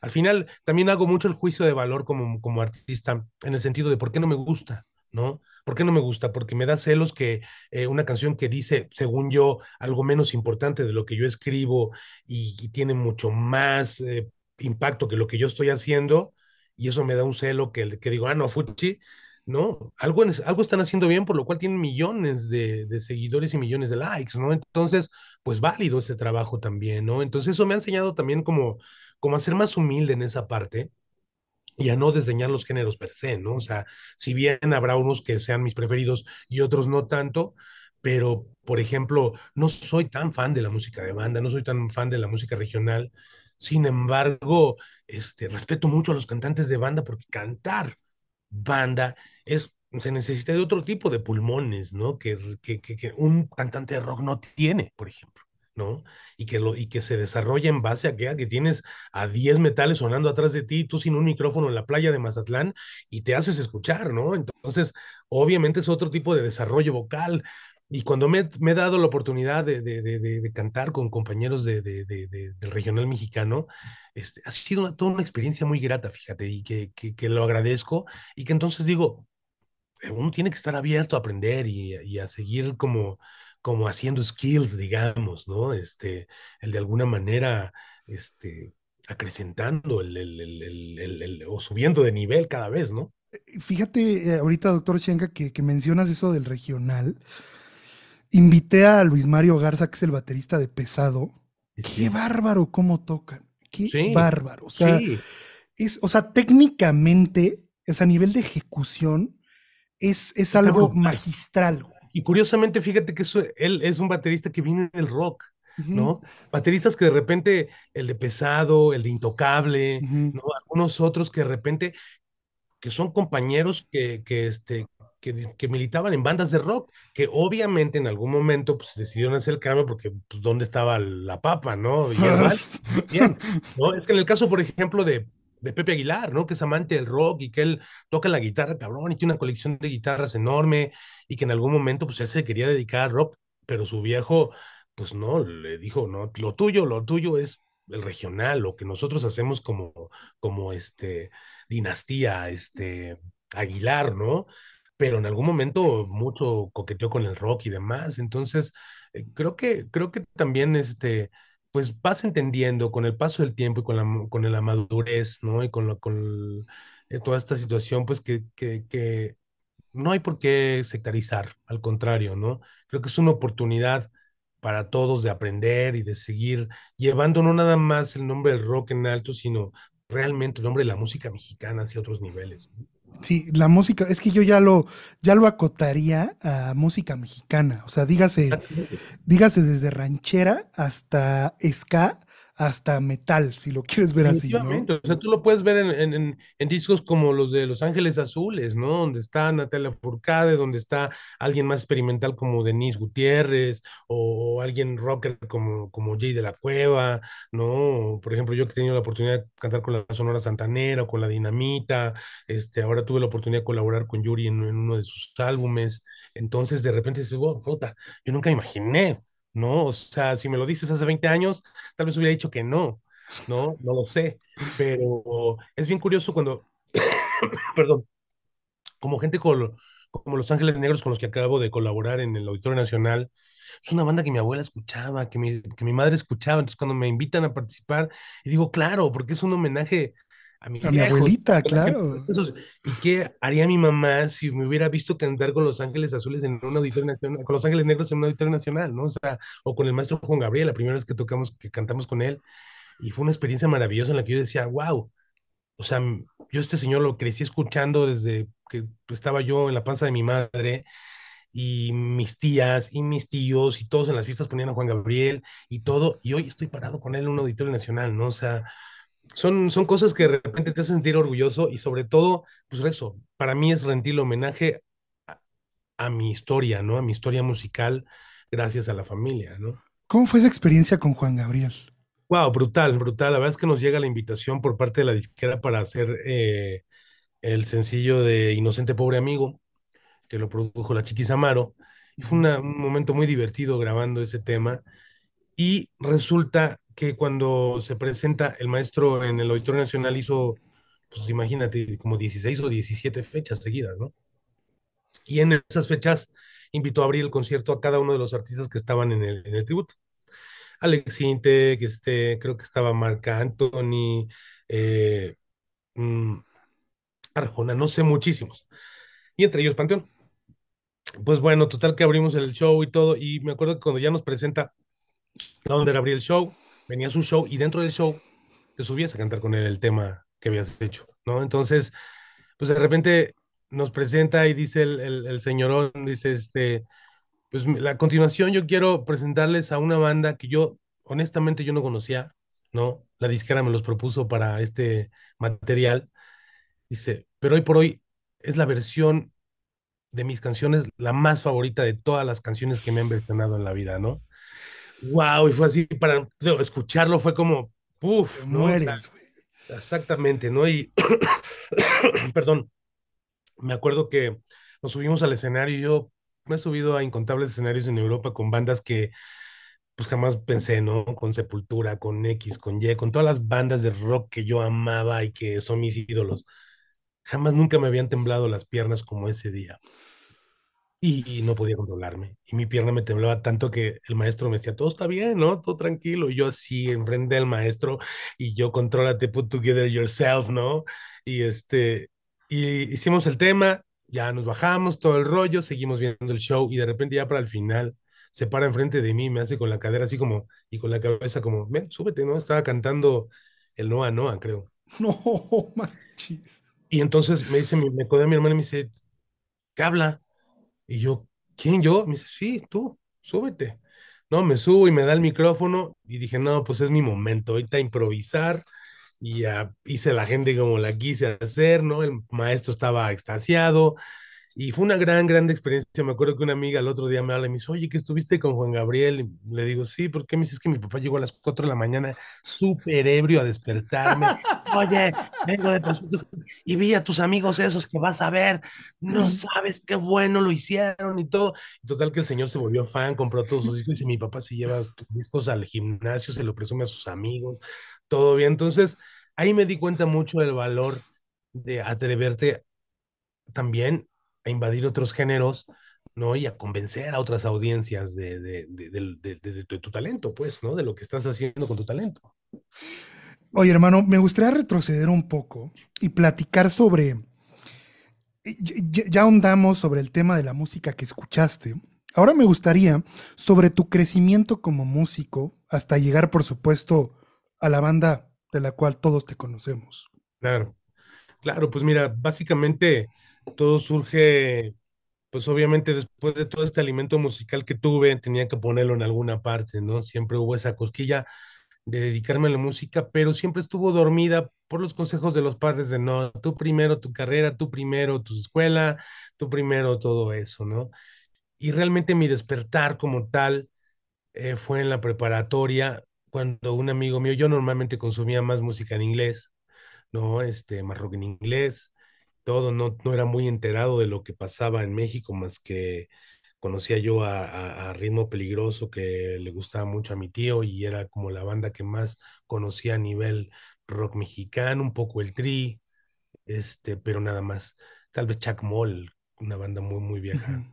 B: al final también hago mucho el juicio de valor como, como artista en el sentido de por qué no me gusta, ¿no? ¿Por qué no me gusta? Porque me da celos que eh, una canción que dice, según yo, algo menos importante de lo que yo escribo y, tiene mucho más eh, impacto que lo que yo estoy haciendo, y eso me da un celo que, que digo, ah, no, Fuchi, ¿no? Algo, están haciendo bien, por lo cual tienen millones de, seguidores y millones de likes, ¿no? Entonces, pues válido ese trabajo también, ¿no? Entonces, eso me ha enseñado también como, como a ser más humilde en esa parte y a no desdeñar los géneros per se, ¿no? O sea, si bien habrá unos que sean mis preferidos y otros no tanto, pero, por ejemplo, no soy tan fan de la música de banda, no soy tan fan de la música regional. Sin embargo, este, respeto mucho a los cantantes de banda porque cantar banda es se necesita de otro tipo de pulmones, ¿no? que, que un cantante de rock no tiene, por ejemplo. Y que, lo, y que se desarrolla en base a que, ah, que tienes a 10 metales sonando atrás de ti, tú sin un micrófono en la playa de Mazatlán y te haces escuchar, ¿no? Entonces, obviamente es otro tipo de desarrollo vocal. Y cuando me, he dado la oportunidad de, cantar con compañeros del regional mexicano, este, ha sido toda una experiencia muy grata, fíjate, y que, que, lo agradezco y que entonces digo, eh, uno tiene que estar abierto a aprender y a seguir como como haciendo skills, digamos, ¿no? Este, el de alguna manera, este, acrecentando el, o subiendo de nivel cada vez, ¿no?
A: Eh, fíjate, eh, ahorita, doctor Chenga, que, mencionas eso del regional. Invité a Luis Mario Garza, que es el baterista de Pesado. Qué bárbaro cómo tocan. Qué bárbaro. O sea, sí. es, o sea, técnicamente, o a nivel de ejecución, es, es algo magistral.
B: Y curiosamente, fíjate que eso, él es un baterista que viene del rock. ¿no? Bateristas que de repente, el de pesado, el de intocable, Algunos otros que de repente, que son compañeros que, este, que, militaban en bandas de rock, que obviamente en algún momento pues, decidieron hacer el cambio porque, pues, ¿dónde estaba la papa, no? Y es, <laughs> ¿no? es que en el caso, por ejemplo, de, de Pepe Aguilar, ¿no? Que es amante del rock y que él toca la guitarra, cabrón, y tiene una colección de guitarras enorme y que en algún momento, pues él se quería dedicar al rock, pero su viejo, pues no, le dijo, no, lo tuyo, lo tuyo es el regional, lo que nosotros hacemos como, como este, dinastía, este, Aguilar, ¿no? Pero en algún momento mucho coqueteó con el rock y demás, entonces eh, creo que, creo que también, este, pues vas entendiendo con el paso del tiempo y con la, con madurez, ¿no? Y con, la, con eh, toda esta situación, pues que, que, que, no hay por qué sectarizar, al contrario, ¿no? Creo que es una oportunidad para todos de aprender y de seguir llevando no nada más el nombre del rock en alto, sino realmente el nombre de la música mexicana hacia otros niveles.
A: Sí, la música, es que yo ya lo, ya lo acotaría a música mexicana, o sea, dígase, dígase desde ranchera hasta ska, hasta metal, si lo quieres ver así. ¿no?
B: tú lo puedes ver en, discos como los de Los Ángeles Azules, ¿no? Donde está Natalia Furcade, donde está alguien más experimental como Denise Gutiérrez, o alguien rocker como, como Jay de la Cueva, ¿no? Por ejemplo, yo que he tenido la oportunidad de cantar con la Sonora Santanera o con la Dinamita, este, ahora tuve la oportunidad de colaborar con Yuri en, uno de sus álbumes. Entonces, de repente dices, wow, yo nunca imaginé ¿no? O sea, si me lo dices hace 20 años, tal vez hubiera dicho que no, ¿no? No lo sé, pero es bien curioso cuando, <coughs> perdón, como gente con, como Los Ángeles Negros con los que acabo de colaborar en el Auditorio Nacional, es una banda que mi abuela escuchaba, que mi, que mi madre escuchaba, entonces cuando me invitan a participar, y digo, claro, porque es un homenaje a mi, abuelita, <laughs> claro. ¿Y qué haría mi mamá si me hubiera visto cantar con Los Ángeles Azules en un auditorio con Los Ángeles Negros en un auditorio nacional, ¿no? O sea, o con el maestro Juan Gabriel, la primera vez que tocamos, que cantamos con él. Y fue una experiencia maravillosa en la que yo decía, wow, o sea, yo este señor lo crecí escuchando desde que estaba yo en la panza de mi madre y mis tías y mis tíos y todos en las fiestas ponían a Juan Gabriel y todo, y hoy estoy parado con él en un auditorio nacional, ¿no? O sea, son, cosas que de repente te hacen sentir orgulloso y sobre todo, pues eso, para mí es rendir homenaje a, mi historia, ¿no? A mi historia musical gracias a la familia, ¿no?
A: ¿Cómo fue esa experiencia con Juan Gabriel?
B: Wow, brutal, brutal. La verdad es que nos llega la invitación por parte de la disquera para hacer eh, el sencillo de Inocente Pobre Amigo, que lo produjo la Chiquis Amaro. Y fue un momento muy divertido grabando ese tema. Y resulta que cuando se presenta el maestro en el Auditorio Nacional hizo, pues imagínate, como 16 o 17 fechas seguidas, ¿no? Y en esas fechas invitó a abrir el concierto a cada uno de los artistas que estaban en el, tributo. Alex que este, creo que estaba Marca Anthony, eh, mm, Arjona, no sé, muchísimos. Y entre ellos Panteón. Pues bueno, total que abrimos el show y todo, y me acuerdo que cuando ya nos presenta dónde era abrir el show, venía su show y dentro del show te subías a cantar con él el tema que habías hecho, ¿no? Entonces, pues de repente nos presenta y dice el, señorón, dice, este, pues la continuación yo quiero presentarles a una banda que yo, honestamente, yo no conocía, ¿no? La disquera me los propuso para este material. Dice, pero hoy por hoy es la versión de mis canciones, la más favorita de todas las canciones que me han versionado en la vida, ¿no? wow, y fue así para escucharlo, fue como, puff, ¿no? Mueres, exactamente, ¿no? Y, <coughs> perdón, me acuerdo que nos subimos al escenario y yo me he subido a incontables escenarios en Europa con bandas que pues jamás pensé, ¿no? Con Sepultura, con X, con Y, con todas las bandas de rock que yo amaba y que son mis ídolos. Jamás nunca me habían temblado las piernas como ese día y no podía controlarme. Y mi pierna me temblaba tanto que el maestro me decía, todo está bien, ¿no? Todo tranquilo. Y yo así, enfrente del maestro, y yo, contrólate, put together yourself, ¿no? Y este, y hicimos el tema, ya nos bajamos, todo el rollo, seguimos viendo el show, y de repente ya para el final, se para enfrente de mí, me hace con la cadera así como, y con la cabeza como, ven, súbete, ¿no? Estaba cantando el Noa Noa, creo. <laughs> No, manches. Y entonces me dice, me, me a mi hermano y me dice, ¿qué habla? Y yo, ¿quién yo? Me dice, sí, tú, súbete. No, me subo y me da el micrófono y dije, no, pues es mi momento, ahorita improvisar. Y ya hice la gente como la quise hacer, ¿no? El maestro estaba extasiado y fue una gran, gran experiencia. Me acuerdo que una amiga el otro día me habla y me dice, oye, que estuviste con Juan Gabriel. Y le digo, sí, porque qué me dices que mi papá llegó a las 4 de la mañana súper ebrio a despertarme? <laughs> oye, vengo de y vi a tus amigos esos que vas a ver, no sabes qué bueno lo hicieron y todo. Total que el señor se volvió fan, compró todos sus discos y mi papá se lleva tus discos al gimnasio, se lo presume a sus amigos, todo bien. Entonces, ahí me di cuenta mucho del valor de atreverte también a invadir otros géneros, ¿no? Y a convencer a otras audiencias de, de, tu talento, pues, ¿no? De lo que estás haciendo con tu talento.
A: Oye, hermano, me gustaría retroceder un poco y platicar sobre. Eh, ya ahondamos sobre el tema de la música que escuchaste. Ahora me gustaría sobre tu crecimiento como músico hasta llegar, por supuesto, a la banda de la cual todos te conocemos.
B: Claro, claro, pues mira, básicamente todo surge, pues obviamente después de todo este alimento musical que tuve, tenía que ponerlo en alguna parte, ¿no? Siempre hubo esa cosquilla de dedicarme a la música, pero siempre estuvo dormida por los consejos de los padres de no, tú primero tu carrera, tú primero tu escuela, tú primero todo eso, ¿no? Y realmente mi despertar como tal eh, fue en la preparatoria, cuando un amigo mío, yo normalmente consumía más música en inglés, ¿no? Este, más en inglés, todo, no, no era muy enterado de lo que pasaba en México más que conocía yo a, Ritmo Peligroso, que le gustaba mucho a mi tío y era como la banda que más conocía a nivel rock mexicano, un poco el tri, este, pero nada más. Tal vez Chuck Moll, una banda muy, muy vieja,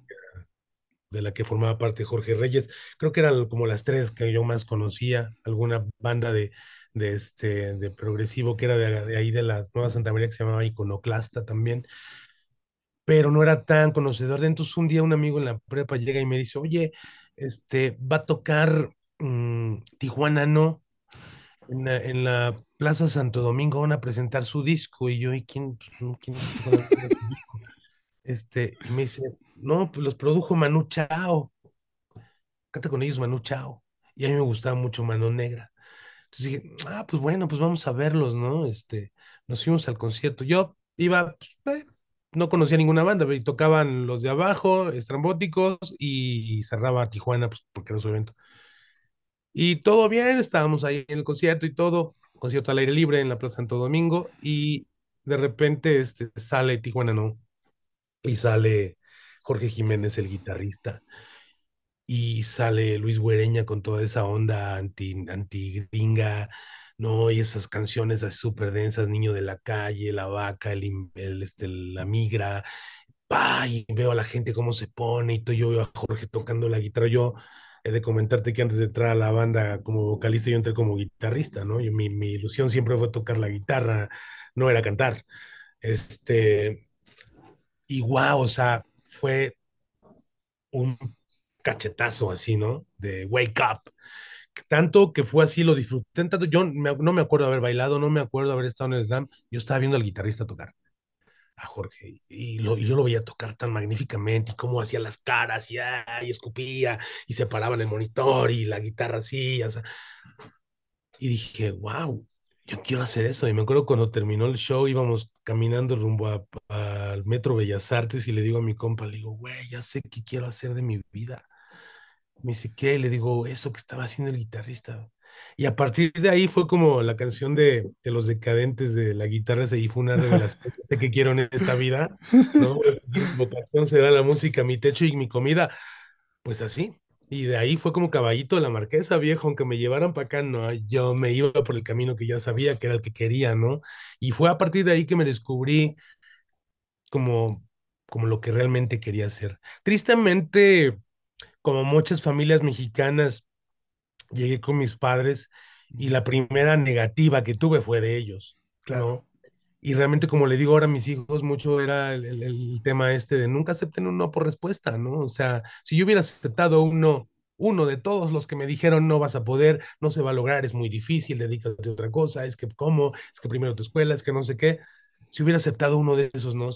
B: de la que formaba parte Jorge Reyes. Creo que eran como las tres que yo más conocía, alguna banda de, de, este, de progresivo que era de, de ahí de la Nueva Santa María que se llamaba Iconoclasta también pero no era tan conocedor. Entonces un día un amigo en la prepa llega y me dice, oye, este, va a tocar mm, Tijuana, ¿no? En la, Plaza Santo Domingo van a presentar su disco y yo, ¿y quién? Pues, este, me dice, no, pues los produjo Manu Chao. Canta con ellos Manu Chao. Y a mí me gustaba mucho Mano Negra. Entonces dije, ah, pues bueno, pues vamos a verlos, ¿no? Este, nos fuimos al concierto. Yo iba, pues, eh, no conocía ninguna banda, y tocaban los de abajo, estrambóticos, y, cerraba Tijuana, pues, porque era su evento. Y todo bien, estábamos ahí en el concierto y todo, concierto al aire libre en la Plaza Santo Domingo, y de repente este, sale Tijuana, ¿no? Y sale Jorge Jiménez, el guitarrista, y sale Luis Güereña con toda esa onda anti, anti gringa, no, y esas canciones así súper densas, Niño de la Calle, La Vaca, el, este, La Migra, ¡pah! y veo a la gente cómo se pone, y todo, yo veo a Jorge tocando la guitarra, yo he de comentarte que antes de entrar a la banda como vocalista, yo entré como guitarrista, ¿no? mi, ilusión siempre fue tocar la guitarra, no era cantar. Este, y wow, o sea, fue un cachetazo así, ¿no? De wake up tanto que fue así, lo disfruté tanto. Yo no me acuerdo haber bailado, no me acuerdo haber estado en el slam. Yo estaba viendo al guitarrista tocar, a Jorge, y, yo lo veía tocar tan magníficamente, y cómo hacía las caras, y, y escupía, y se paraba en el monitor, y la guitarra así. Y dije, wow, yo quiero hacer eso. Y me acuerdo cuando terminó el show, íbamos caminando rumbo al Metro Bellas Artes, y le digo a mi compa, le digo, güey, ya sé qué quiero hacer de mi vida me dice, ¿qué? Y le digo, eso que estaba haciendo el guitarrista. Y a partir de ahí fue como la canción de, de los decadentes de la guitarra, se fue una revelación, sé que quiero en esta vida, ¿no? <laughs> mi vocación será la música, mi techo y mi comida, pues así. Y de ahí fue como caballito de la marquesa, viejo, aunque me llevaran para acá, no, yo me iba por el camino que ya sabía, que era el que quería, ¿no? Y fue a partir de ahí que me descubrí como, como lo que realmente quería hacer. Tristemente, como muchas familias mexicanas, llegué con mis padres y la primera negativa que tuve fue de ellos. Claro. Y realmente, como le digo ahora a mis hijos, mucho era el, tema este de nunca acepten un no por respuesta, ¿no? O sea, si yo hubiera aceptado un uno de todos los que me dijeron no vas a poder, no se va a lograr, es muy difícil, dedícate a otra cosa, es que cómo, es que primero tu escuela, es que no sé qué. Si hubiera aceptado uno de esos no,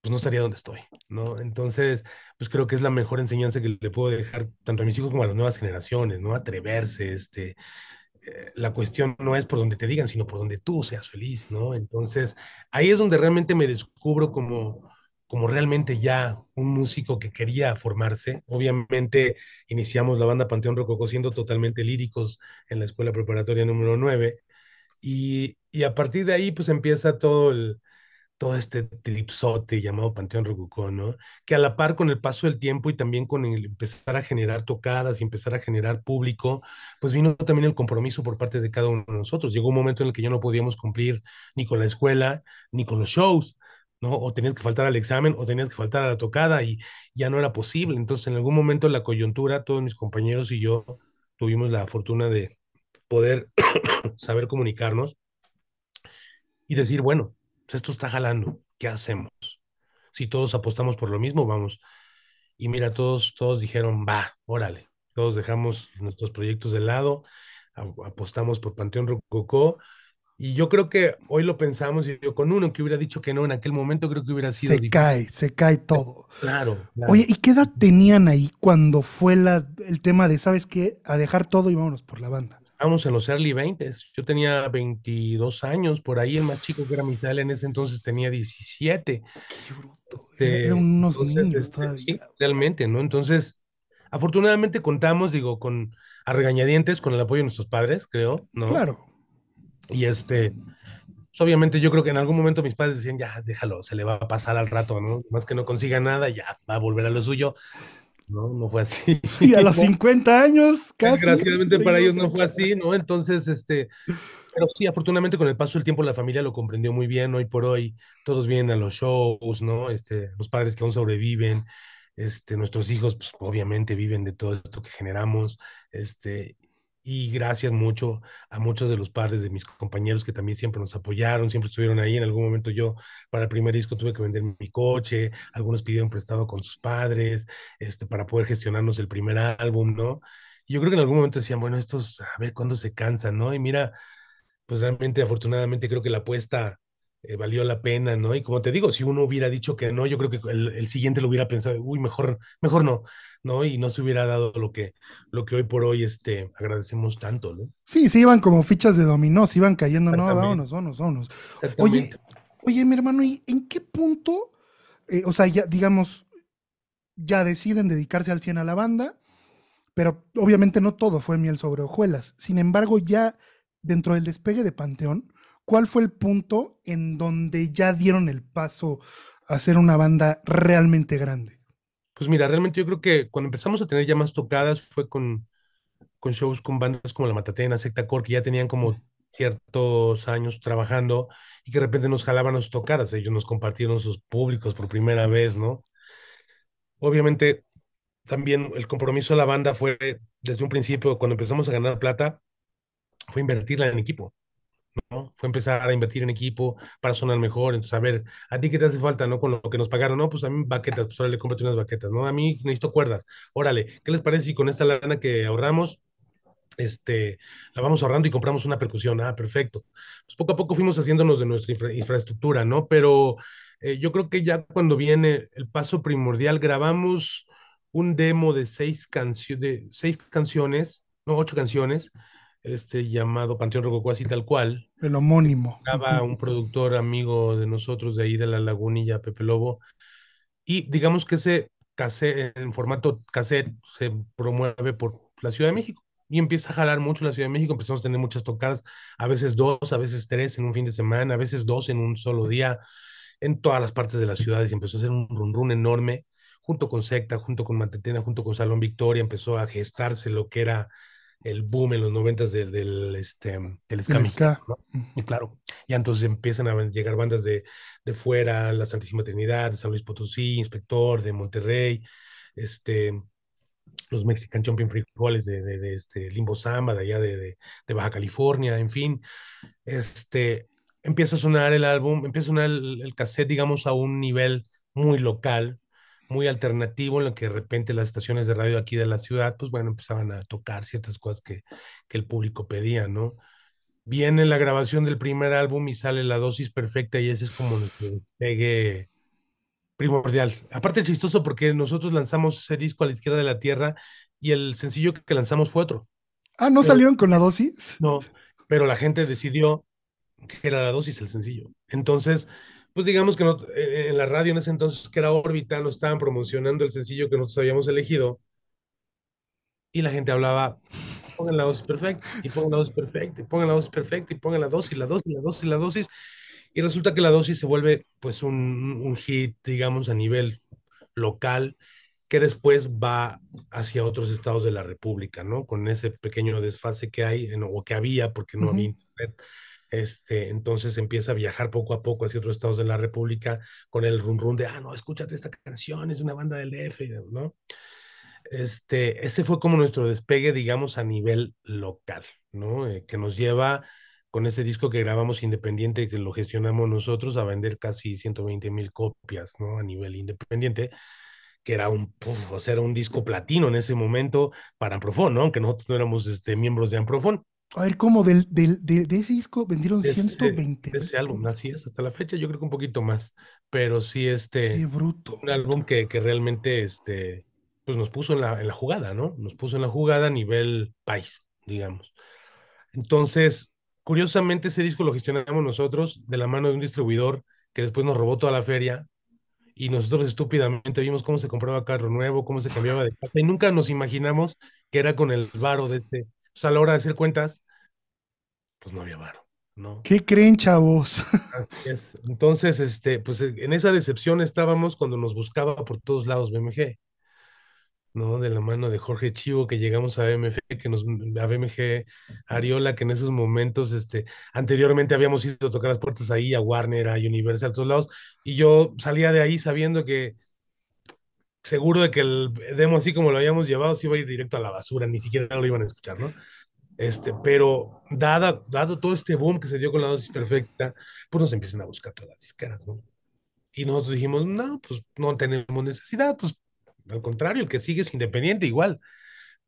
B: pues no estaría donde estoy, ¿no? Entonces, pues creo que es la mejor enseñanza que le puedo dejar tanto a mis hijos como a las nuevas generaciones, ¿no? Atreverse, este, eh, la cuestión no es por donde te digan, sino por donde tú seas feliz, ¿no? Entonces, ahí es donde realmente me descubro como, como realmente ya un músico que quería formarse. Obviamente, iniciamos la banda Panteón Rococó siendo totalmente líricos en la escuela preparatoria número 9 y, y a partir de ahí, pues empieza todo el todo este tripsote llamado Panteón Rococó, ¿no? Que a la par con el paso del tiempo y también con el empezar a generar tocadas y empezar a generar público, pues vino también el compromiso por parte de cada uno de nosotros. Llegó un momento en el que ya no podíamos cumplir ni con la escuela, ni con los shows, ¿no? O tenías que faltar al examen, o tenías que faltar a la tocada y ya no era posible. Entonces, en algún momento la coyuntura, todos mis compañeros y yo tuvimos la fortuna de poder <coughs> saber comunicarnos y decir, bueno, esto está jalando, ¿qué hacemos? Si todos apostamos por lo mismo, vamos. Y mira, todos, todos dijeron, va, órale. Todos dejamos nuestros proyectos de lado, apostamos por Panteón Rococó. Y yo creo que hoy lo pensamos y yo con uno que hubiera dicho que no en aquel momento creo que hubiera sido. Se cae,
A: se cae todo.
B: Claro, Oye, ¿y
A: qué edad tenían ahí cuando fue la, el tema de, sabes qué, a dejar todo y vámonos por la
B: banda? Vamos en los early 20 s Yo tenía 22 años, por ahí el más chico que era mi tal en ese entonces tenía 17. Qué bruto. Este, eh, eran
A: unos niños este, todavía.
B: realmente, ¿no? Entonces, afortunadamente contamos, digo, con a regañadientes, con el apoyo de nuestros padres, creo, ¿no? Claro. Y este, pues, obviamente yo creo que en algún momento mis padres decían, ya, déjalo, se le va a pasar al rato, ¿no? Más que no consiga nada, ya va a volver a lo suyo. No, no fue así. <laughs> Y a los
A: 50 años, <laughs> casi. Desgraciadamente para ellos no
B: fue así, ¿no? Entonces, este, pero sí, afortunadamente con el paso del tiempo la familia lo comprendió muy bien, hoy por hoy todos vienen a los shows, ¿no? Este, los padres que aún sobreviven, este, nuestros hijos, pues obviamente viven de todo esto que generamos, este, y gracias mucho a muchos de los padres de mis compañeros que también siempre nos apoyaron, siempre estuvieron ahí. En algún momento yo para el primer disco tuve que vender mi coche, algunos pidieron prestado con sus padres este, para poder gestionarnos el primer álbum, ¿no? Y yo creo que en algún momento decían, bueno, estos, a ver cuándo se cansan, ¿no? Y mira, pues realmente afortunadamente creo que la apuesta eh, valió la pena, ¿no? Y como te digo, si uno hubiera dicho que no, yo creo que el, siguiente lo hubiera pensado, uy, mejor, mejor no, ¿no? Y no se hubiera dado lo que, lo que hoy por hoy este, agradecemos tanto, ¿no?
A: Sí, se iban como fichas de dominó, se iban cayendo, no, vámonos, vámonos, vámonos. Oye, oye, mi hermano, ¿y en qué punto, eh, o sea, ya, digamos, ya deciden dedicarse al 100 a la banda, pero obviamente no todo fue miel sobre hojuelas. Sin embargo, ya dentro del despegue de Panteón, ¿cuál fue el punto en donde ya dieron el paso a ser una banda realmente grande?
B: Pues mira, realmente yo creo que cuando empezamos a tener ya más tocadas fue con, shows con bandas como La Matatena, Secta Core, que ya tenían como ciertos años trabajando y que de repente nos jalaban a sus tocadas, ellos nos compartieron sus públicos por primera vez, ¿no? Obviamente también el compromiso de la banda fue desde un principio, cuando empezamos a ganar plata, fue invertirla en equipo. Fue empezar a invertir en equipo para sonar mejor. Entonces, a ver, ¿a ti qué te hace falta, no? Con lo que nos pagaron, ¿no? Pues a mí baquetas, pues órale, cómprate unas baquetas, ¿no? A mí necesito cuerdas, órale, ¿qué les parece si con esta lana que ahorramos, este, la vamos ahorrando y compramos una percusión? Ah, perfecto. Pues poco a poco fuimos haciéndonos de nuestra infraestructura, ¿no? Pero eh, yo creo que ya cuando viene el paso primordial, grabamos un demo de seis, de seis canciones, no, ocho canciones, este llamado Panteón Rococó, tal cual.
A: El homónimo.
B: Estaba un productor amigo de nosotros de ahí de la Lagunilla, Pepe Lobo. Y digamos que ese cassette, en formato cassette, se promueve por la Ciudad de México y empieza a jalar mucho la Ciudad de México. Empezamos a tener muchas tocadas, a veces dos, a veces tres en un fin de semana, a veces dos en un solo día, en todas las partes de las ciudades. Y empezó a hacer un run run enorme, junto con Secta, junto con Mantetena, junto con Salón Victoria. Empezó a gestarse lo que era el boom en los noventas este, del, del, este, Y entonces empiezan a llegar bandas de, fuera, la Santísima Trinidad, San Luis Potosí, Inspector, de Monterrey, este, los Mexican Champion Frijoles de, de, este Limbo Samba, de allá de, Baja California, en fin. Este, empieza a sonar el álbum, empieza a sonar el cassette, digamos, a un nivel muy local, muy alternativo en lo que de repente las estaciones de radio aquí de la ciudad, pues bueno, empezaban a tocar ciertas cosas que, que el público pedía, ¿no? Viene la grabación del primer álbum y sale la dosis perfecta y ese es como el pegue primordial. Aparte es chistoso porque nosotros lanzamos ese disco a la izquierda de la tierra y el sencillo que lanzamos fue otro. Ah, ¿no salieron con la dosis? No, pero la gente decidió que era la dosis el sencillo. Entonces, pues digamos que eh, en la radio en ese entonces, que era órbita, nos estaban promocionando el sencillo que nosotros habíamos elegido. Y la gente hablaba, pongan la dosis perfecta, y pongan la dosis perfecta, y pongan la dosis y pongan la dosis, la dosis, la dosis, la dosis. Y resulta que la dosis se vuelve pues un, hit, digamos, a nivel local, que después va hacia otros estados de la República, ¿no? Con ese pequeño desfase que hay, en, o que había, porque no había internet este, entonces empieza a viajar poco a poco hacia otros estados de la República con el rumrum run de, ah, no, escúchate esta canción, es una banda del DF, ¿no? Este, ese fue como nuestro despegue, digamos, a nivel local, ¿no? Eh, que nos lleva con ese disco que grabamos independiente, que lo gestionamos nosotros, a vender casi 120 mil copias, ¿no? A nivel independiente que era un, era un disco platino en ese momento para Amprofón, ¿no? Aunque nosotros no éramos este, miembros de Amprofón. A ver, ¿cómo? de, ese disco vendieron 120. Ese, eh, de ese álbum, así es, hasta la fecha, yo creo que un poquito más. Pero sí, este. bruto. Un álbum que, realmente este, pues nos puso en la, en la jugada, ¿no? Nos puso en la jugada a nivel país, digamos. Entonces, curiosamente, ese disco lo gestionamos nosotros de la mano de un distribuidor que después nos robó toda la feria. Y nosotros estúpidamente vimos cómo se compraba carro nuevo, cómo se cambiaba de casa. Y nunca nos imaginamos que era con el varo de ese, pues, a la hora de hacer cuentas,
A: pues no había varo. ¿no? ¿Qué creen, chavos?
B: Entonces, este, pues en esa decepción estábamos cuando nos buscaba por todos lados BMG, ¿no? De la mano de Jorge Chivo, que llegamos a BMG, que nos, a BMG Ariola, que en esos momentos, este, anteriormente habíamos ido a tocar las puertas ahí, a Warner, a Universal, a todos lados, y yo salía de ahí sabiendo que seguro de que el demo así como lo habíamos llevado se iba a ir directo a la basura, ni siquiera lo iban a escuchar, ¿no? Este, pero dada, dado todo este boom que se dio con la dosis perfecta, pues nos empiezan a buscar todas las disqueras, ¿no? Y nosotros dijimos, no, pues no tenemos necesidad, pues al contrario, el que sigue es independiente igual.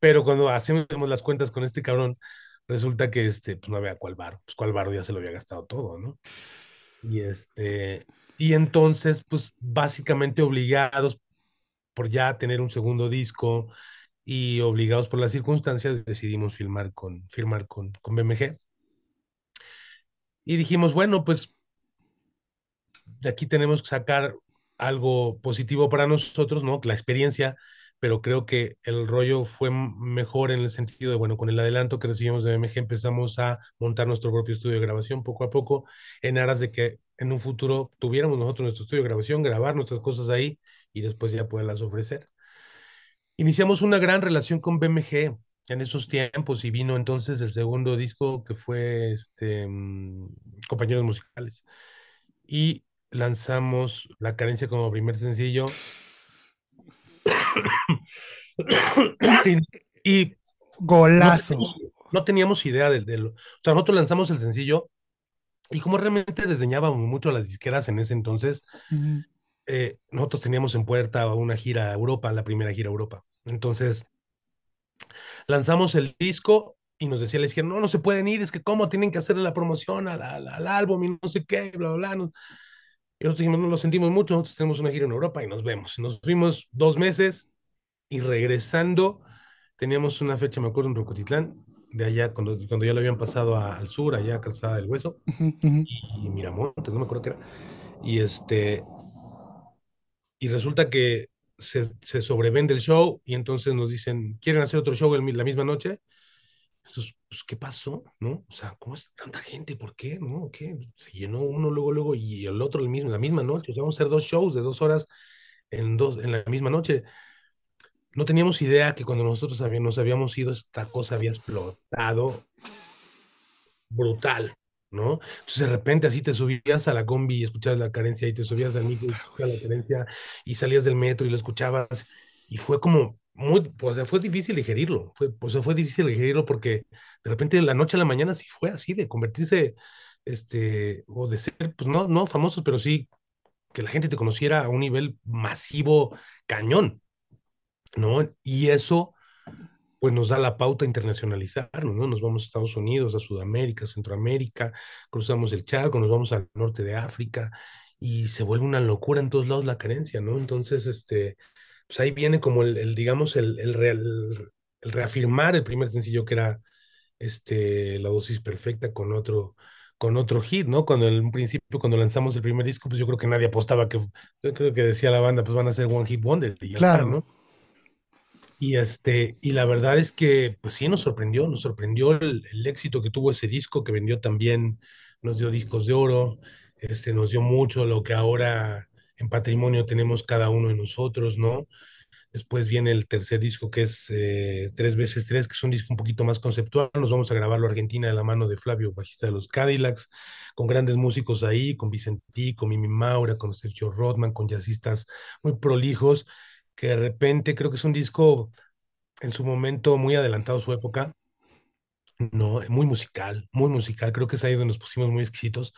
B: Pero cuando hacemos las cuentas con este cabrón, resulta que este, pues no había cuál bar, pues cuál bar ya se lo había gastado todo, ¿no? Y este, y entonces, pues básicamente obligados por ya tener un segundo disco y obligados por las circunstancias, decidimos filmar con, firmar con, con BMG. Y dijimos, bueno, pues de aquí tenemos que sacar algo positivo para nosotros, ¿no? La experiencia, pero creo que el rollo fue mejor en el sentido de, bueno, con el adelanto que recibimos de BMG empezamos a montar nuestro propio estudio de grabación poco a poco, en aras de que en un futuro tuviéramos nosotros nuestro estudio de grabación, grabar nuestras cosas ahí y después ya poderlas ofrecer. Iniciamos una gran relación con BMG en esos tiempos y vino entonces el segundo disco que fue este, mm, Compañeros Musicales. Y lanzamos La Carencia como primer sencillo. <coughs>
A: y, golazo.
B: No teníamos, idea del, de nosotros lanzamos el sencillo y como realmente desdeñábamos mucho las disqueras en ese entonces, eh, nosotros teníamos en puerta una gira a Europa, la primera gira a Europa. Entonces, lanzamos el disco y nos decía la dijeron no, no se pueden ir, es que cómo tienen que hacer la promoción al, álbum y no sé qué, bla, bla, bla. Y nosotros dijimos, no lo sentimos mucho, nosotros tenemos una gira en Europa y nos vemos. Nos fuimos dos meses y regresando, teníamos una fecha, me acuerdo, en Rocotitlán, de allá, cuando, ya lo habían pasado al sur, allá a Calzada del Hueso,
A: y,
B: y Miramontes, no me acuerdo qué era. Y este, y resulta que se, sobrevende el show y entonces nos dicen, ¿quieren hacer otro show el, la misma noche? Entonces, pues, ¿qué pasó? ¿No? O sea, ¿cómo es tanta gente? ¿Por qué? ¿No? ¿Qué? Se llenó uno luego, luego y el otro el mismo, la misma noche. O sea, vamos a hacer dos shows de dos horas en, dos, en la misma noche. No teníamos idea que cuando nosotros nos habíamos ido, esta cosa había explotado brutal. Entonces de repente así te subías a la combi y escuchabas la carencia y te subías al micro y ah, salías del metro y lo escuchabas y fue como muy, pues, fue difícil digerirlo, fue, pues, fue difícil digerirlo porque de repente de la noche a la mañana sí fue así de convertirse, este, o de ser, pues no, no famosos, pero sí que la gente te conociera a un nivel masivo cañón, ¿no? Y eso pues nos da la pauta internacionalizarnos, ¿no? Nos vamos a Estados Unidos, a Sudamérica, Centroamérica, cruzamos el Chaco, nos vamos al norte de África y se vuelve una locura en todos lados la carencia, ¿no? Entonces, este, pues ahí viene como el, digamos, el, el, reafirmar el primer sencillo que era este, La dosis perfecta con otro, con otro hit, ¿no? Cuando en un principio, cuando lanzamos el primer disco, pues yo creo que nadie apostaba que, yo creo que decía la banda, pues van a ser One Hit Wonder. claro, ¿no? Y, este, y la verdad es que, pues sí, nos sorprendió, nos sorprendió el, éxito que tuvo ese disco, que vendió también, nos dio discos de oro, este, nos dio mucho lo que ahora en patrimonio tenemos cada uno de nosotros, ¿no? Después viene el tercer disco que es eh, Tres veces Tres, que es un disco un poquito más conceptual. Nos vamos a grabarlo Argentina de la mano de Flavio, bajista de los Cadillacs, con grandes músicos ahí, con Vicentí, con Mimi Maura, con Sergio Rodman, con jazzistas muy prolijos que de repente creo que es un disco en su momento muy adelantado a su época, no, muy musical, muy musical, creo que es ahí donde nos pusimos muy exquisitos.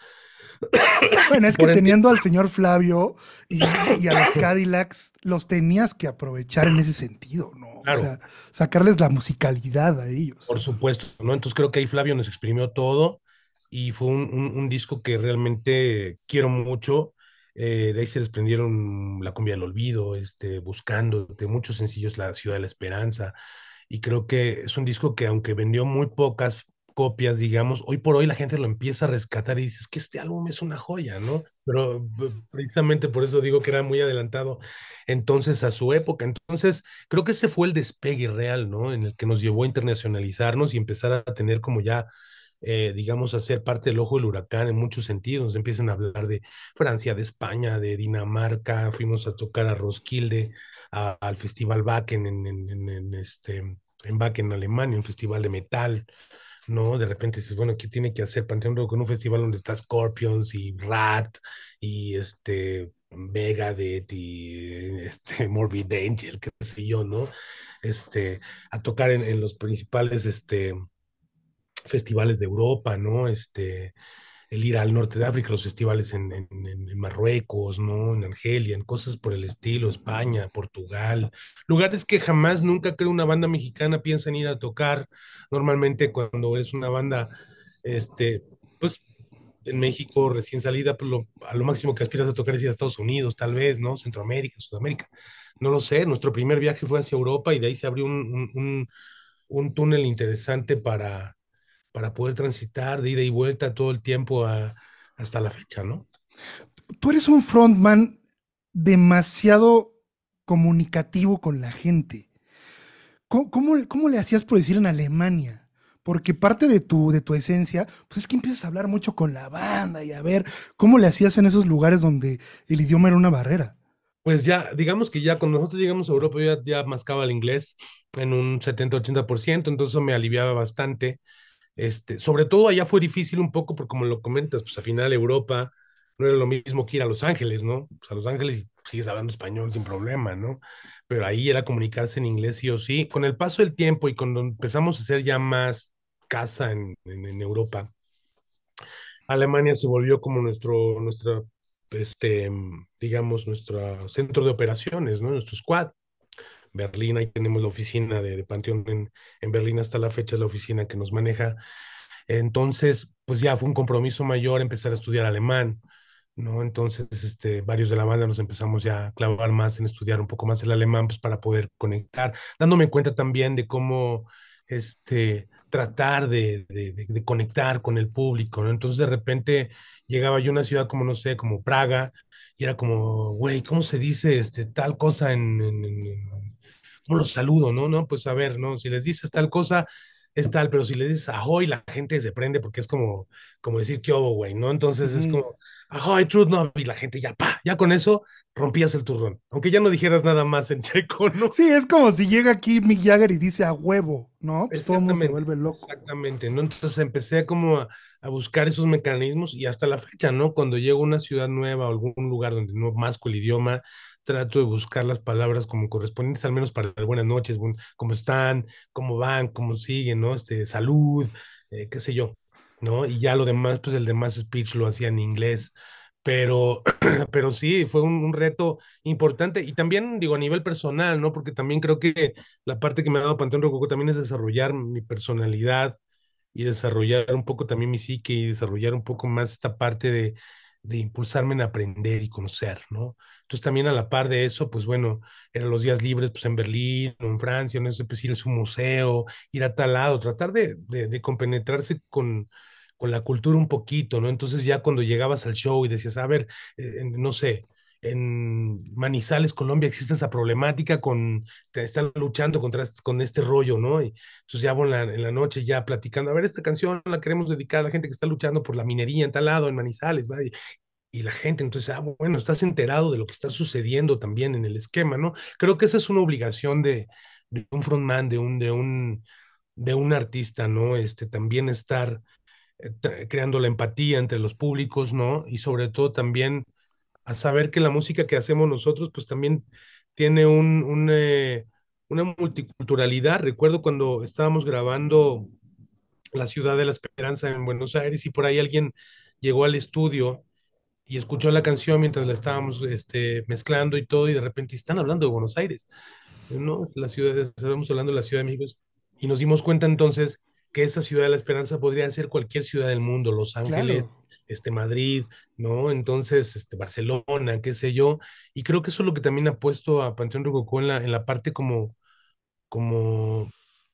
A: Bueno, es que teniendo al señor Flavio y, a los Cadillacs, los tenías que aprovechar en ese sentido, ¿no? O sea, sacarles la
B: musicalidad a ellos. Por supuesto, ¿no? Entonces creo que ahí Flavio nos exprimió todo y fue un disco que realmente quiero mucho eh, de ahí se desprendieron La cumbia del olvido, este, Buscando, de muchos sencillos La ciudad de la esperanza. Y creo que es un disco que aunque vendió muy pocas copias, digamos, hoy por hoy la gente lo empieza a rescatar y dices que este álbum es una joya, ¿no? Pero precisamente por eso digo que era muy adelantado entonces a su época. Entonces, creo que ese fue el despegue real, ¿no? En el que nos llevó a internacionalizarnos y empezar a tener como ya eh, digamos, hacer parte del ojo del huracán en muchos sentidos. Empiezan a hablar de Francia, de España, de Dinamarca. Fuimos a tocar a Roskilde, al Festival Wacken en, en, en, este, en Wacken, Alemania, un festival de metal. ¿no? De repente dices, bueno, ¿qué tiene que hacer Panteón con un festival donde está Scorpions y Rat y este Megadeth y este <laughs> Morbid Angel, qué sé yo, ¿no? Este, a tocar en, en los principales, este, festivales de Europa, ¿no? Este, el ir al norte de África, los festivales en, Marruecos, ¿no? En Argelia, en cosas por el estilo, España, Portugal, lugares que jamás, nunca creo una banda mexicana piensa en ir a tocar. Normalmente cuando es una banda, este, pues en México recién salida, pues lo, a lo máximo que aspiras a tocar es ir a Estados Unidos, tal vez, ¿no? Centroamérica, Sudamérica. No lo sé, nuestro primer viaje fue hacia Europa y de ahí se abrió un túnel interesante para para poder transitar de ida y vuelta todo el tiempo hasta la fecha, ¿no?
A: Tú eres un frontman demasiado comunicativo con la gente. ¿Cómo, cómo, le hacías por decir en Alemania? porque parte de tu, de tu esencia, pues es que empiezas a hablar mucho con la banda y a ver cómo le hacías en esos lugares donde el idioma era una barrera.
B: Pues ya, digamos que ya cuando nosotros llegamos a Europa, yo ya, ya mascaba el inglés en un 70-80%, entonces me aliviaba bastante. Este, sobre todo allá fue difícil un poco, porque como lo comentas, pues al final Europa no era lo mismo que ir a Los Ángeles, ¿no? Pues, a Los Ángeles sigues hablando español sin problema, ¿no? Pero ahí era comunicarse en inglés sí o sí. Con el paso del tiempo y cuando empezamos a hacer ya más casa en, Europa, Alemania se volvió como nuestro, nuestra, este, digamos, nuestro centro de operaciones, ¿no? Nuestro squad. Berlín, ahí tenemos la oficina de, Panteón en, Berlín hasta la fecha, es la oficina que nos maneja. Entonces, pues ya fue un compromiso mayor empezar a estudiar alemán, ¿no? Entonces, este, varios de la banda nos empezamos ya a clavar más en estudiar un poco más el alemán, pues para poder conectar, dándome cuenta también de cómo, este, tratar de, conectar con el público, ¿no? Entonces, de repente llegaba yo a una ciudad como, no sé, como Praga, y era como, güey, ¿cómo se dice este, tal cosa en, en los saludo? No, no, pues a ver, no, si les dices tal cosa, es tal, pero si les dices ahoy, la gente se prende porque es como, como decir qué obo, güey, ¿no? Entonces es como ahoy, truth, no, y la gente ya, pa, ya con eso rompías el turrón, aunque ya no dijeras nada más en checo,
A: ¿no? Sí, es como si llega aquí Mick Jagger y dice a huevo, ¿no? Pues todo vuelve loco.
B: Exactamente, ¿no? Entonces empecé como a, buscar esos mecanismos y hasta la fecha, ¿no? Cuando llego a una ciudad nueva o algún lugar donde no masco el idioma, trato de buscar las palabras como correspondientes, al menos para buenas noches, cómo están, cómo van, cómo siguen, ¿no? Este, salud, eh, qué sé yo, ¿no? Y ya lo demás, pues el demás speech lo hacía en inglés, pero, <clears throat> pero sí, fue un, reto importante y también, digo, a nivel personal, ¿no? Porque también creo que la parte que me ha dado Panteón Rococo también es desarrollar mi personalidad y desarrollar un poco también mi psique y desarrollar un poco más esta parte de, de impulsarme en aprender y conocer, ¿no? Entonces pues, también a la par de eso, pues bueno, eran los días libres pues, en Berlín o en Francia, en pues ir a su museo, ir a tal lado, tratar de, compenetrarse con, con la cultura un poquito, ¿no? Entonces ya cuando llegabas al show y decías, a ver, eh, no sé, en Manizales, Colombia, existe esa problemática con, te están luchando contra, con este rollo, ¿no? Y entonces ya en la, en la noche ya platicando, a ver, esta canción la queremos dedicar a la gente que está luchando por la minería en tal lado, en Manizales, ¿va? y la gente entonces, ah, bueno, estás enterado de lo que está sucediendo también en el esquema, ¿no? Creo que esa es una obligación de, un frontman, de un, de un, de un artista, ¿no? Este, también estar eh, creando la empatía entre los públicos, ¿no? Y sobre todo también a saber que la música que hacemos nosotros, pues también tiene un, eh, una multiculturalidad. Recuerdo cuando estábamos grabando La Ciudad de la Esperanza en Buenos Aires y por ahí alguien llegó al estudio y escuchó la canción mientras la estábamos este, mezclando y todo, y de repente están hablando de Buenos Aires, ¿no? La ciudad, estábamos hablando de la Ciudad de México, y nos dimos cuenta entonces que esa ciudad de la esperanza podría ser cualquier ciudad del mundo, Los Ángeles, este, Madrid, ¿no? Entonces, este, Barcelona, qué sé yo, y creo que eso es lo que también ha puesto a Panteón Rococó en la, en la parte como, como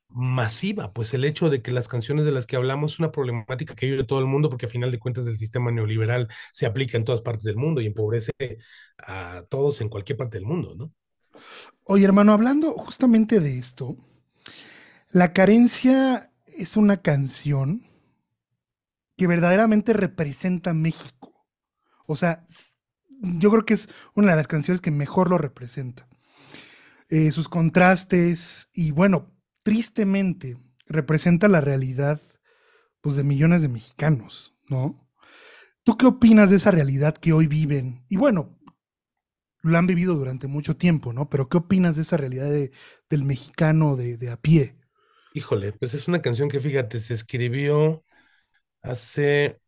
B: masiva, pues el hecho de que las canciones de las que hablamos es una problemática que vive todo el mundo porque a final de cuentas el sistema neoliberal se aplica en todas partes del mundo y empobrece a todos en cualquier parte del mundo, ¿no?
A: Oye, hermano, hablando justamente de esto, la carencia es una canción que verdaderamente representa México. O sea, yo creo que es una de las canciones que mejor lo representa. Eh, sus contrastes y bueno, tristemente representa la realidad pues, de millones de mexicanos, ¿no? ¿Tú qué opinas de esa realidad que hoy viven? Y bueno, lo han vivido durante mucho tiempo, ¿no? Pero ¿qué opinas de esa realidad del mexicano de, a pie?
B: Híjole, pues es una canción que fíjate, se escribió hace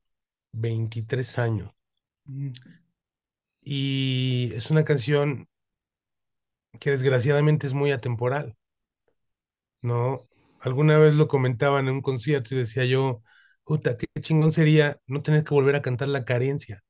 B: 23 años. Mm. Y es una canción que desgraciadamente es muy atemporal. ¿no? Alguna vez lo comentaban en un concierto y decía yo, puta, qué chingón sería no tener que volver a cantar la carencia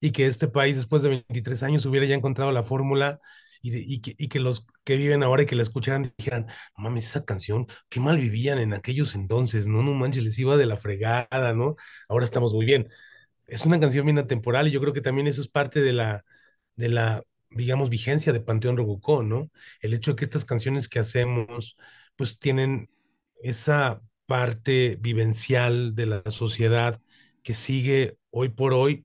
B: y que este país después de 23 años hubiera ya encontrado la fórmula y, que, los que viven ahora y que la escucharan dijeran, mames, esa canción, qué mal vivían en aquellos entonces, no, no manches, les iba de la fregada, ¿no? Ahora estamos muy bien. Es una canción bien atemporal y yo creo que también eso es parte de la, de la, digamos, vigencia de Panteón Robocó, ¿no? El hecho de que estas canciones que hacemos, pues tienen esa parte vivencial de la sociedad que sigue hoy por hoy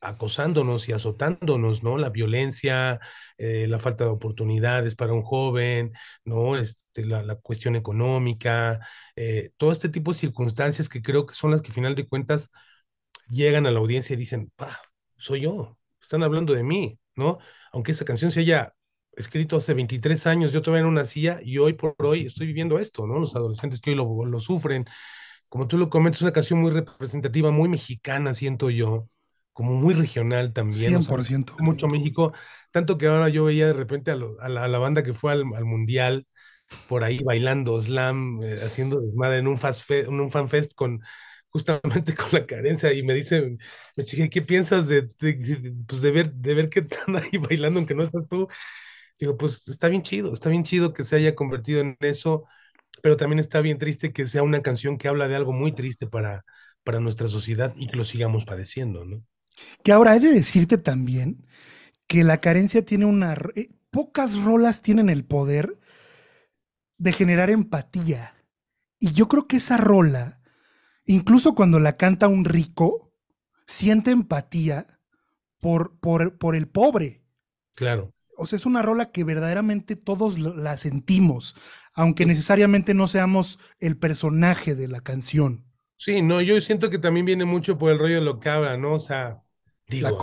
B: acosándonos y azotándonos, ¿no? La violencia, eh, la falta de oportunidades para un joven, ¿no? Este, la, cuestión económica, eh, todo este tipo de circunstancias que creo que son las que, al final de cuentas, llegan a la audiencia y dicen, pa, soy yo, están hablando de mí, ¿no? aunque esa canción se haya escrito hace 23 años, yo todavía no nacía y hoy por hoy estoy viviendo esto, ¿no? Los adolescentes que hoy lo, sufren. Como tú lo comentas, es una canción muy representativa, muy mexicana, siento yo, como muy regional también. 100%. mucho México, tanto que ahora yo veía de repente a, la, banda que fue al, Mundial, por ahí bailando slam, eh, haciendo desmadre en un, fast en un fanfest con justamente <laughs> con la carencia y me dice, me chiqué, ¿qué piensas pues, de, ver, de ver que están ahí <laughs> bailando aunque no estás tú? Digo, pues está bien chido, está bien chido que se haya convertido en eso, pero también está bien triste que sea una canción que habla de algo muy triste para, para nuestra sociedad y que lo sigamos padeciendo, ¿no?
A: Que ahora he de decirte también que la carencia tiene una... Eh, pocas rolas tienen el poder de generar empatía. Y yo creo que esa rola incluso cuando la canta un rico, siente empatía por, por, por el pobre. Claro. O sea, es una rola que verdaderamente todos la sentimos, aunque pues necesariamente no seamos el personaje de la canción.
B: Sí, no, yo siento que también viene mucho por el rollo de lo que habla, ¿no? O sea, Digo,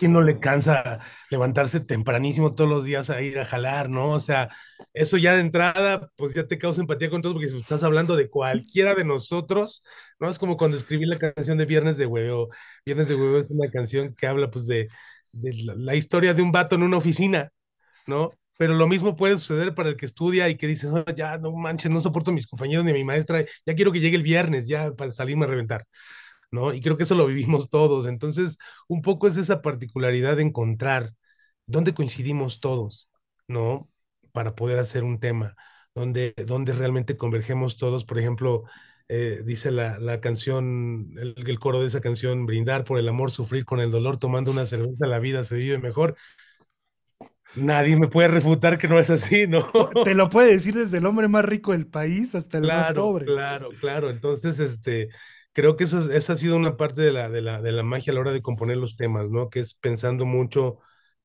B: quién no le cansa levantarse tempranísimo todos los días a ir a jalar, no? O sea, eso ya de entrada, pues ya te causa empatía con todos, porque si estás hablando de cualquiera de nosotros, ¿no? Es como cuando escribí la canción de Viernes de Huevo. Viernes de Huevo es una canción que habla, pues, de, la, historia de un vato en una oficina, ¿no? pero lo mismo puede suceder para el que estudia y que dice, oh, ya no manches, no soporto a mis compañeros ni a mi maestra, ya quiero que llegue el viernes, ya para salirme a reventar, ¿no? Y creo que eso lo vivimos todos. Entonces, un poco es esa particularidad de encontrar dónde coincidimos todos, ¿no? Para poder hacer un tema, donde, donde realmente convergemos todos. Por ejemplo, eh, dice la, canción, el, coro de esa canción, brindar por el amor, sufrir con el dolor, tomando una cerveza, la vida se vive mejor. Nadie me puede refutar que no es así, ¿no? Te lo puede decir desde el hombre más rico del país hasta el más pobre. Claro, claro. Entonces, este, creo que esa, ha sido una parte de la, de, la, de la magia a la hora de componer los temas, ¿no? Que es pensando mucho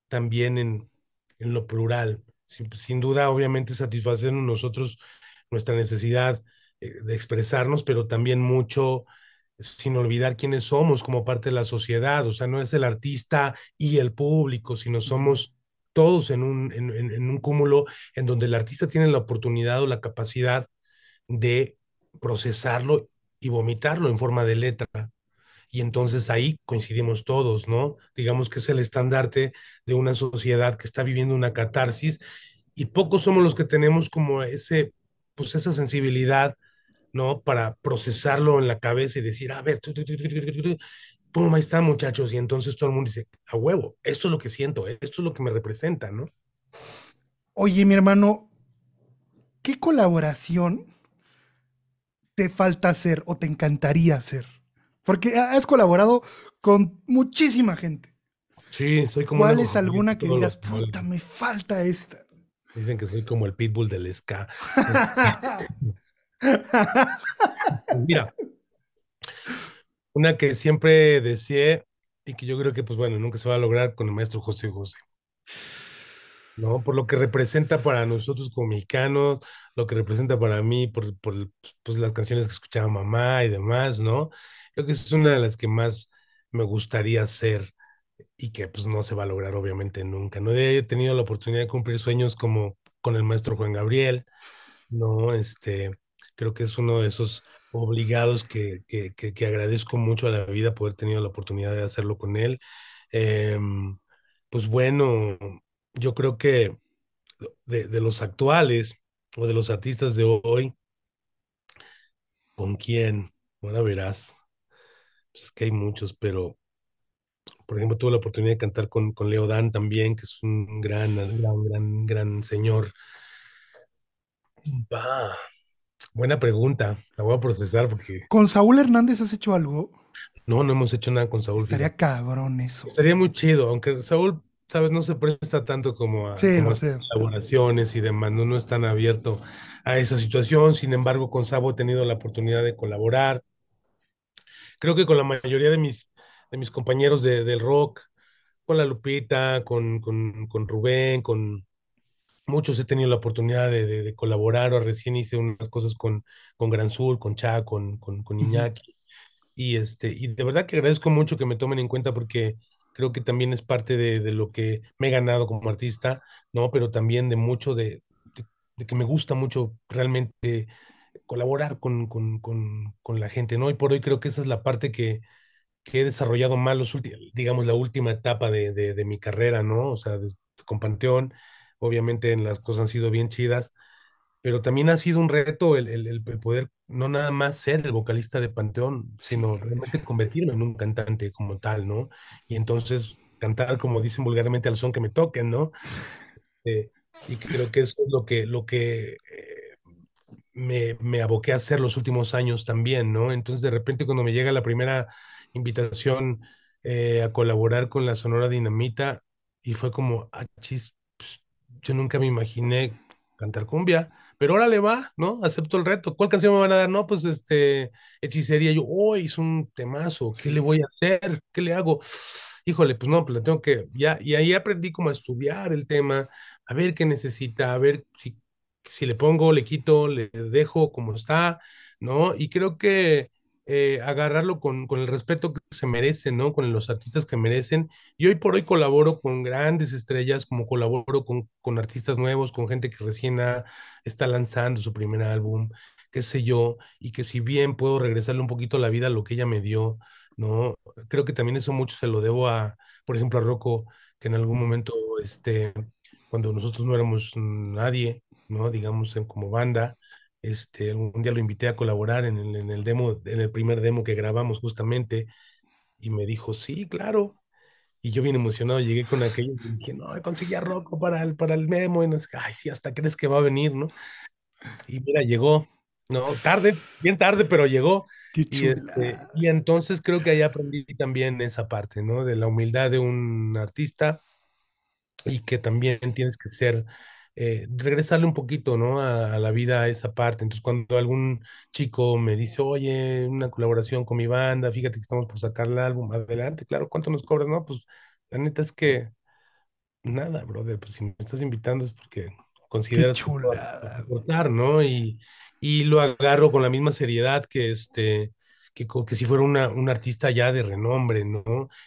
B: también en, lo plural. Sin, duda, obviamente, satisfacer nosotros nuestra necesidad eh, de expresarnos, pero también mucho sin olvidar quiénes somos como parte de la sociedad. O sea, no es el artista y el público, sino somos todos en un, en, en un cúmulo en donde el artista tiene la oportunidad o la capacidad de procesarlo y vomitarlo en forma de letra. Y entonces ahí coincidimos todos, ¿no? Digamos que es el estandarte de una sociedad que está viviendo una catarsis y pocos somos los que tenemos como ese, pues esa sensibilidad, ¿no? Para procesarlo en la cabeza y decir, a ver, ¿cómo Ahí está, muchachos. Y entonces todo el mundo dice, a huevo, esto es lo que siento, esto es lo que me representa, ¿no? Oye, mi hermano, ¿qué colaboración
A: te falta hacer o te encantaría hacer? Porque has colaborado con muchísima gente.
B: Sí, soy como. ¿Cuál es alguna que digas, puta, me
A: falta esta?
B: Dicen que soy como el pitbull del ska.
A: <laughs>
B: Mira, una que siempre decía y que yo creo que, pues bueno, nunca se va a lograr con el maestro José José. ¿no? Por lo que representa para nosotros como mexicanos, lo que representa para mí, por, pues, las canciones que escuchaba mamá y demás, ¿no? Creo que es una de las que más me gustaría hacer y que pues no se va a lograr obviamente nunca, ¿no? He tenido la oportunidad de cumplir sueños como con el maestro Juan Gabriel, ¿no? Este, creo que es uno de esos obligados que, agradezco mucho a la vida poder tener la oportunidad de hacerlo con él. Em, pues bueno, yo creo que de, los actuales o de los artistas de hoy, con quién, bueno verás, pues es que hay muchos, pero por ejemplo tuve la oportunidad de cantar con, con Leo Dan también, que es un gran, gran, gran, gran señor. buena pregunta, la voy a procesar porque...
A: ¿Con Saúl Hernández has hecho algo?
B: No, no hemos hecho nada con Saúl. Estaría
A: cabrón eso.
B: Sería muy chido, aunque Saúl sabes, no se presta tanto como a, colaboraciones y demás, no, no es tan abierto a esa situación. Sin embargo, con Sabo he tenido la oportunidad de colaborar. Creo que con la mayoría de mis, de mis compañeros de, del rock, con la Lupita, con, con, con, Rubén, con muchos he tenido la oportunidad de, de, colaborar. O recién hice unas cosas con, con Gran Sur, con Cha, con, con, Iñaki. Y, este, y de verdad que agradezco mucho que me tomen en cuenta porque creo que también es parte de, lo que me he ganado como artista, ¿no? Pero también de mucho de, que me gusta mucho realmente colaborar con, la gente, Y por hoy creo que esa es la parte que, he desarrollado más, los digamos, la última etapa de, mi carrera, ¿no? O sea, con Panteón, obviamente las cosas han sido bien chidas, pero también ha sido un reto el, poder no nada más ser el vocalista de Panteón, sino realmente convertirme en un cantante como tal, ¿no? Y entonces cantar, como dicen vulgarmente, al son que me toquen, ¿no? Eh, y creo que eso es lo que, lo que eh, me, aboqué a hacer los últimos años también, ¿no? Entonces de repente cuando me llega la primera invitación eh, a colaborar con la Sonora Dinamita, y fue como, ah, pues, yo nunca me imaginé cantar cumbia pero ahora le va, ¿no? Acepto el reto. ¿Cuál canción me van a dar? No, pues este, hechicería. Yo, hoy es un temazo, ¿qué le voy a hacer? ¿Qué le hago? Híjole, pues no, pues la tengo que, ya, y ahí aprendí como a estudiar el tema, a ver qué necesita, a ver si, si le pongo, le quito, le dejo como está, ¿no? Y creo que eh, agarrarlo con, el respeto que se merece, ¿no? Con los artistas que merecen. Y hoy por hoy colaboro con grandes estrellas, como colaboro con, artistas nuevos, con gente que recién está lanzando su primer álbum, qué sé yo, y que si bien puedo regresarle un poquito la vida a lo que ella me dio, ¿no? Creo que también eso mucho se lo debo a, por ejemplo, a Rocco, que en algún momento, este, cuando nosotros no éramos nadie, ¿no? Digamos, en como banda, un este, día lo invité a colaborar en el, demo, en el primer demo que grabamos justamente, y me dijo, sí, claro, y yo bien emocionado llegué con aquello y dije, no, conseguí a Rocco para el, para el memo. Y nos, ay, sí, hasta crees que va a venir, ¿no? Y mira, llegó. No, tarde, bien tarde, pero llegó. Y, este, y, entonces creo que ahí aprendí también esa parte, ¿no? De la humildad de un artista y que también tienes que ser eh, regresarle un poquito, ¿no? A, la vida, a esa parte. Entonces, cuando algún chico me dice, oye, una colaboración con mi banda, fíjate que estamos por sacar el álbum, adelante, claro, ¿cuánto nos cobras? No, pues la neta es que nada, brother, pues si me estás invitando es porque consideras aportar, ¿no? Y, lo agarro con la misma seriedad que este. Que, que si fuera una, un artista ya de renombre, ¿no?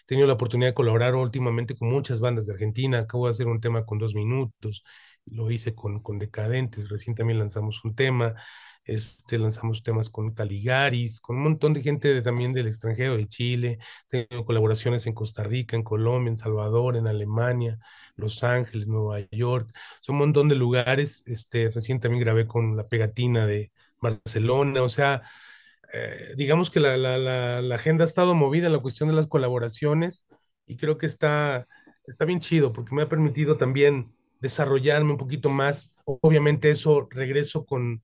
B: He tenido la oportunidad de colaborar últimamente con muchas bandas de Argentina, acabo de hacer un tema con dos minutos, lo hice con, Decadentes, recién también lanzamos un tema, este, lanzamos temas con Caligaris, con un montón de gente también del extranjero, de Chile, tengo colaboraciones en Costa Rica, en Colombia, en Salvador, en Alemania, Los Ángeles, Nueva York, son un montón de lugares, este, recién también grabé con la pegatina de Barcelona, o sea, eh, digamos que la, agenda ha estado movida en la cuestión de las colaboraciones y creo que está, está bien chido porque me ha permitido también desarrollarme un poquito más. Obviamente eso regreso con,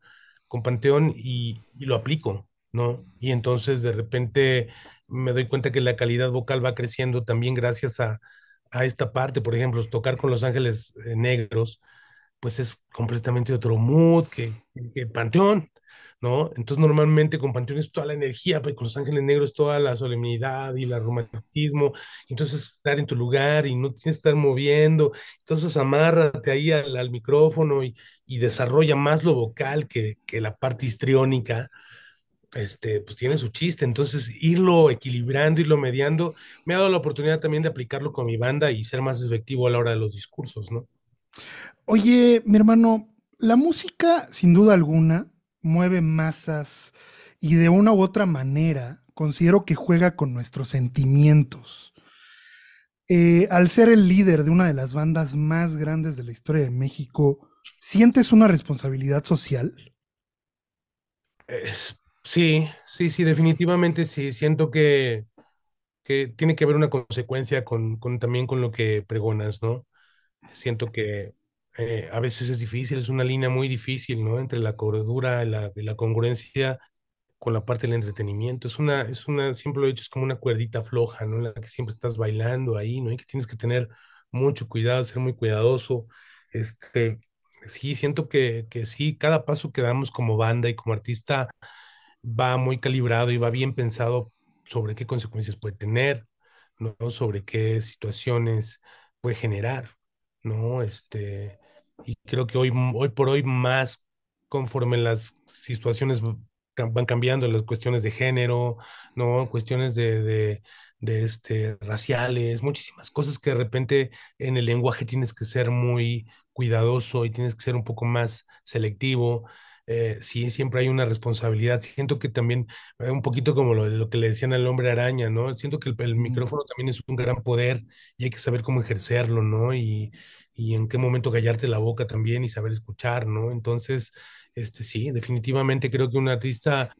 B: con Panteón y, lo aplico, ¿no? Y entonces de repente me doy cuenta que la calidad vocal va creciendo también gracias a, a esta parte, por ejemplo, tocar con Los Ángeles eh, Negros, pues es completamente otro mood que, que Panteón, ¿no? Entonces normalmente con Panteón es toda la energía, pues, con Los Ángeles Negros toda la solemnidad y el romanticismo, entonces estar en tu lugar y no tienes que estar moviendo, entonces amárrate ahí al, al micrófono y, desarrolla más lo vocal que, la parte histriónica, este, pues tiene su chiste. Entonces, irlo equilibrando, irlo mediando, me ha dado la oportunidad también de aplicarlo con mi banda y ser más efectivo a la hora de los discursos, ¿no?
A: Oye, mi hermano, la música, sin duda alguna, mueve masas y de una u otra manera considero que juega con nuestros sentimientos. Eh, al ser el líder de una de las bandas más grandes de la historia de México, ¿sientes una responsabilidad social?
B: sí, sí, sí, definitivamente sí. Siento que, que tiene que haber una consecuencia con, con, también con lo que pregonas, ¿no? Siento que eh, a veces es difícil, es una línea muy difícil, ¿no? Entre la cordura la, la, congruencia con la parte del entretenimiento. Es una, es una, siempre lo he dicho, es como una cuerdita floja, ¿no? En la que siempre estás bailando ahí, ¿no? Y que tienes que tener mucho cuidado, ser muy cuidadoso. Este, sí, siento que, que sí, cada paso que damos como banda y como artista va muy calibrado y va bien pensado sobre qué consecuencias puede tener, ¿no? Sobre qué situaciones puede generar, ¿no? Este, y creo que hoy, hoy por hoy más conforme las situaciones van cambiando, las cuestiones de género, ¿no? Cuestiones de, de, este, raciales, muchísimas cosas que de repente en el lenguaje tienes que ser muy cuidadoso y tienes que ser un poco más selectivo. Eh, sí, siempre hay una responsabilidad. Siento que también, eh, un poquito como lo, lo, que le decían al hombre araña, ¿no? Siento que el, el, micrófono también es un gran poder y hay que saber cómo ejercerlo, ¿no? Y, y en qué momento callarte la boca también y saber escuchar, ¿no? Entonces, este, sí, definitivamente creo que un artista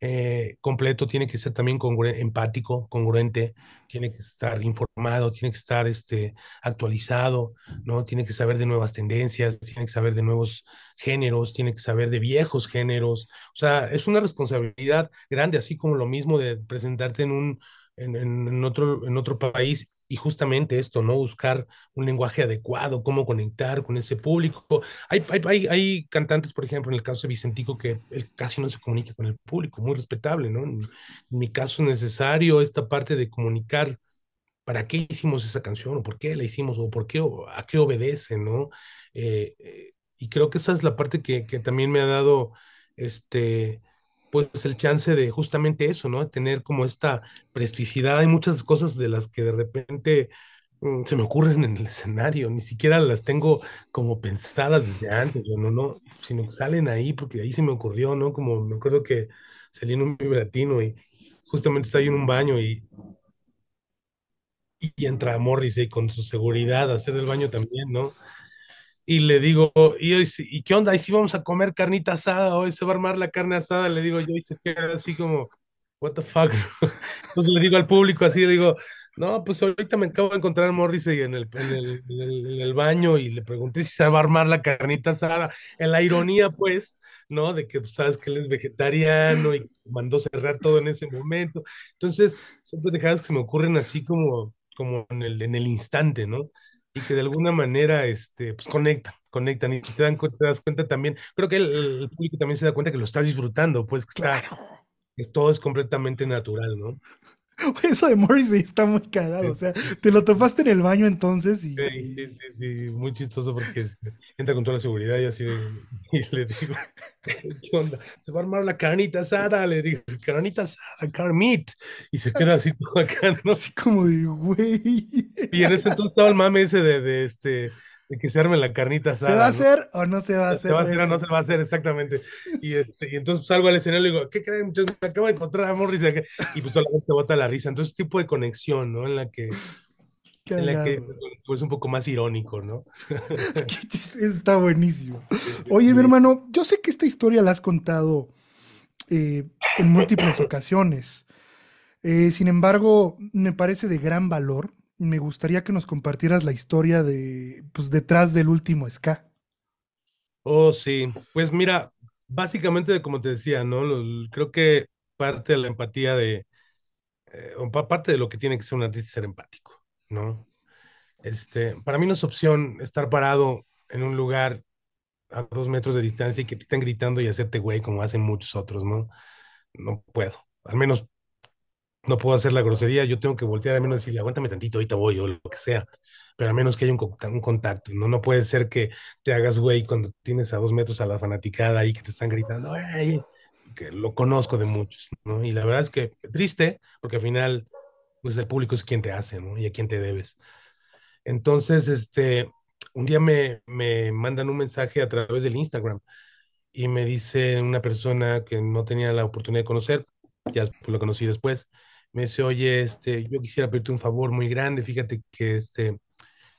B: eh, completo tiene que ser también congruente, empático, congruente, tiene que estar informado, tiene que estar este, actualizado, ¿no? Tiene que saber de nuevas tendencias, tiene que saber de nuevos géneros, tiene que saber de viejos géneros. O sea, es una responsabilidad grande, así como lo mismo de presentarte en un en, otro, en otro país y justamente esto, ¿no? Buscar un lenguaje adecuado, cómo conectar con ese público. Hay, hay, cantantes, por ejemplo, en el caso de Vicentico, que casi no se comunica con el público, muy respetable, ¿no? En, mi caso es necesario esta parte de comunicar para qué hicimos esa canción, o por qué la hicimos, o por qué, a qué obedece, ¿no? Eh, eh, y creo que esa es la parte que, que también me ha dado, este, pues el chance de justamente eso, ¿no? Tener como esta presticidad. Hay muchas cosas de las que de repente mm, se me ocurren en el escenario, ni siquiera las tengo como pensadas desde antes, ¿no? no sino que salen ahí porque ahí se me ocurrió, ¿no? Como me acuerdo que salí en un vibratino y justamente estaba en un baño y y entra y eh, con su seguridad a hacer el baño también, ¿no? y le digo, ¿y, hoy, ¿y qué onda? ¿Y si vamos a comer carnita asada? ¿Hoy se va a armar la carne asada? Le digo yo y se queda así como, ¿What the fuck? <laughs> Entonces le digo al público así, le digo, no, pues ahorita me acabo de encontrar a Morrissey en el, en el, baño y le pregunté si se va a armar la carnita asada. En la ironía, pues, ¿no? De que pues, sabes que él es vegetariano y mandó cerrar todo en ese momento. Entonces, son pendejadas que se me ocurren así como, como en, el, en el instante, ¿no? y que de alguna manera este, pues conectan, conectan y te, dan, das cuenta también, creo que el, público también se da cuenta que lo estás disfrutando, pues claro. que todo es completamente natural, ¿no?
A: <laughs> Eso de Morris está muy cagado. O sea, te lo topaste en el baño entonces y.
B: Sí, sí, sí, muy chistoso porque entra con toda la seguridad y así y le digo, ¿qué onda? Se va a armar la caranita Sara, le digo, caranita Sara, car Y se queda así todo acá, ¿no? Así como de güey. Y en ese entonces estaba el mame ese de, de este que se arme la carnita ¿Se va a hacer
A: o no se va a hacer? Se va a hacer o no
B: se va a hacer, exactamente. Y, este, y entonces salgo al escenario y digo, ¿qué creen? Me acabo de encontrar a Morris. Y pues solamente te bota la risa. Entonces, tipo de conexión, ¿no? En la que en la que pues un poco más irónico, ¿no? <laughs>
A: Está buenísimo. Oye, mi hermano, yo sé que esta historia la has contado eh, en múltiples ocasiones. Eh, sin embargo, me parece de gran valor me gustaría que nos compartieras la historia de, pues, detrás del último ska.
B: Oh, sí. Pues mira, básicamente, como te decía, ¿no? Creo que parte de la empatía de, eh, parte de lo que tiene que ser un artista es ser empático, ¿no? Este, para mí no es opción estar parado en un lugar a dos metros de distancia y que te estén gritando y hacerte güey como hacen muchos otros, ¿no? No puedo. Al menos no puedo hacer la grosería, yo tengo que voltear a menos decirle, aguántame tantito, ahorita voy o lo que sea, pero a menos que haya un, un contacto, ¿no? No puede ser que te hagas güey cuando tienes a dos metros a la fanaticada ahí que te están gritando, que lo conozco de muchos, ¿no? Y la verdad es que triste, porque al final, pues el público es quien te hace, ¿no? Y a quien te debes. Entonces, este, un día me, me mandan un mensaje a través del Instagram y me dice una persona que no tenía la oportunidad de conocer, ya lo conocí después, me dice, oye, este, yo quisiera pedirte un favor muy grande, fíjate que este,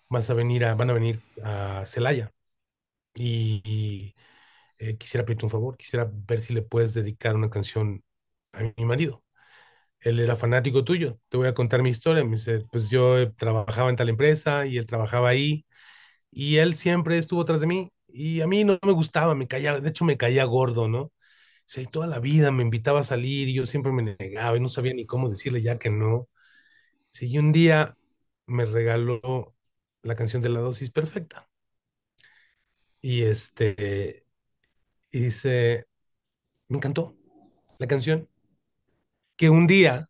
B: vas a venir a, van a venir a Celaya y, eh, quisiera pedirte un favor, quisiera ver si le puedes dedicar una canción a mi marido. Él era fanático tuyo, te voy a contar mi historia. Me dice, pues yo eh, trabajaba en tal empresa y él trabajaba ahí y él siempre estuvo tras de mí y a mí no me gustaba, me caía, de hecho me caía gordo, ¿no? toda la vida me invitaba a salir y yo siempre me negaba y no sabía ni cómo decirle ya que no. si y un día me regaló la canción de la dosis perfecta. Y este, y dice, me encantó la canción. Que un día,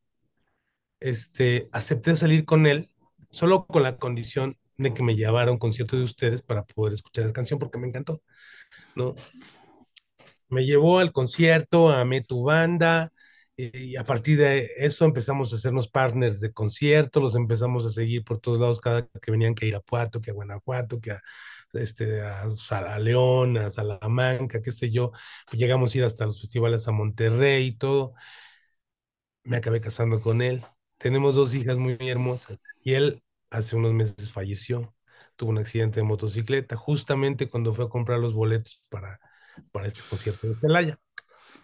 B: este, acepté salir con él, solo con la condición de que me llevara a un concierto de ustedes para poder escuchar la canción porque me encantó, ¿no? me llevó al concierto, amé tu banda, y a partir de eso empezamos a hacernos partners de concierto. los empezamos a seguir por todos lados, cada que venían que ir a Irapuato, que a Guanajuato, que a, este, a, a León, a Salamanca, qué sé yo. Llegamos a ir hasta los festivales a Monterrey y todo. Me acabé casando con él. Tenemos dos hijas muy hermosas y él hace unos meses falleció. Tuvo un accidente de motocicleta justamente cuando fue a comprar los boletos para para este concierto de Celaya.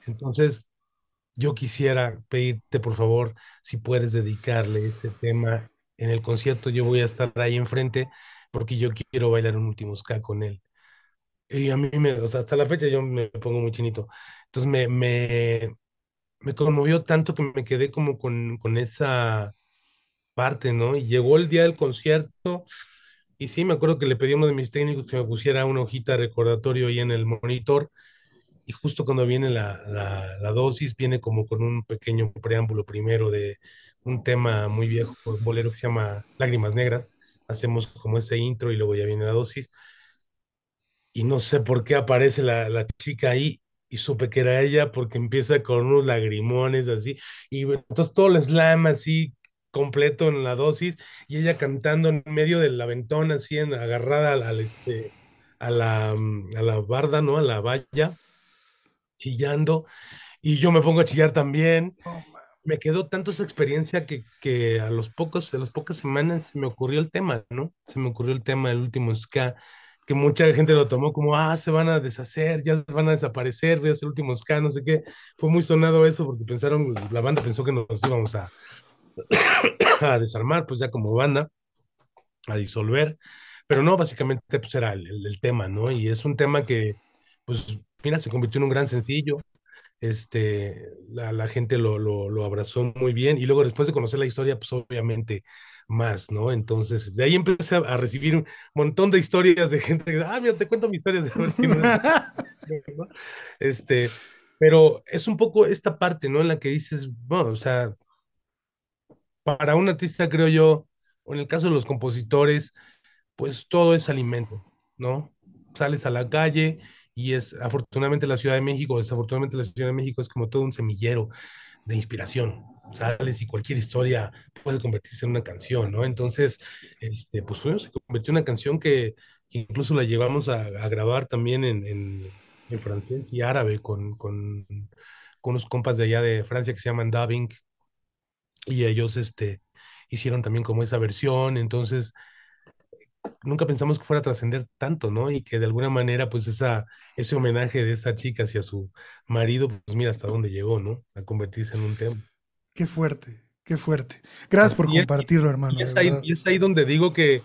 B: Entonces, yo quisiera pedirte, por favor, si puedes dedicarle ese tema en el concierto. Yo voy a estar ahí enfrente porque yo quiero bailar un último ska con él. Y a mí, hasta la fecha, yo me pongo muy chinito. Entonces, me, me, me conmovió tanto que me quedé como con, con esa parte, ¿no? Y llegó el día del concierto, y sí, me acuerdo que le pedí a de mis técnicos que me pusiera una hojita recordatorio ahí en el monitor. Y justo cuando viene la, dosis, viene como con un pequeño preámbulo primero de un tema muy viejo, bolero que se llama Lágrimas Negras. Hacemos como ese intro y luego ya viene la dosis. Y no sé por qué aparece la, la chica ahí y supe que era ella porque empieza con unos lagrimones así, y entonces todo el slam así completo en la dosis y ella cantando en medio del aventón, así en, agarrada al, este, a la, mm, a la barda, ¿no? A la valla, chillando. Y yo me pongo a chillar también. me quedó tanto esa experiencia que, que, a, los pocos, de las pocas semanas se me ocurrió el tema, ¿no? Se me ocurrió el tema, del último ska, que mucha gente lo tomó como, ah, se van a deshacer, ya van a desaparecer, voy a hacer el último ska, no sé qué. Fue muy sonado eso porque pensaron, la banda pensó que nos íbamos a, <coughs> a desarmar, pues ya como banda, a disolver. Pero no, básicamente pues era el, el, tema, ¿no? Y es un tema que, pues, mira, se convirtió en un gran sencillo. Este, la, la gente lo, lo, abrazó muy bien y luego después de conocer la historia, pues obviamente más, ¿no? Entonces, de ahí empecé a, recibir un montón de historias de gente que, ah, mira, te cuento mis historias, de <laughs>
A: <laughs>
B: Este, pero es un poco esta parte, ¿no? En la que dices, bueno, o sea, para un artista, creo yo, o en el caso de los compositores, pues todo es alimento, ¿no? Sales a la calle y es, afortunadamente la Ciudad de México, desafortunadamente la Ciudad de México es como todo un semillero de inspiración, sales y cualquier historia puede convertirse en una canción, ¿no? Entonces, este, pues se convirtió en una canción que, incluso la llevamos a, grabar también en, francés y árabe con, con, con unos compas de allá de Francia que se llaman Dubbing, y ellos este, hicieron también como esa versión, entonces nunca pensamos que fuera a trascender tanto, ¿no? Y que de alguna manera, pues esa, ese homenaje de esa chica hacia su marido, pues mira hasta dónde llegó, ¿no? A convertirse en un tema.
A: Qué fuerte, qué fuerte. Gracias por compartirlo, hermano. Y es, ahí,
B: y es, ahí, donde digo que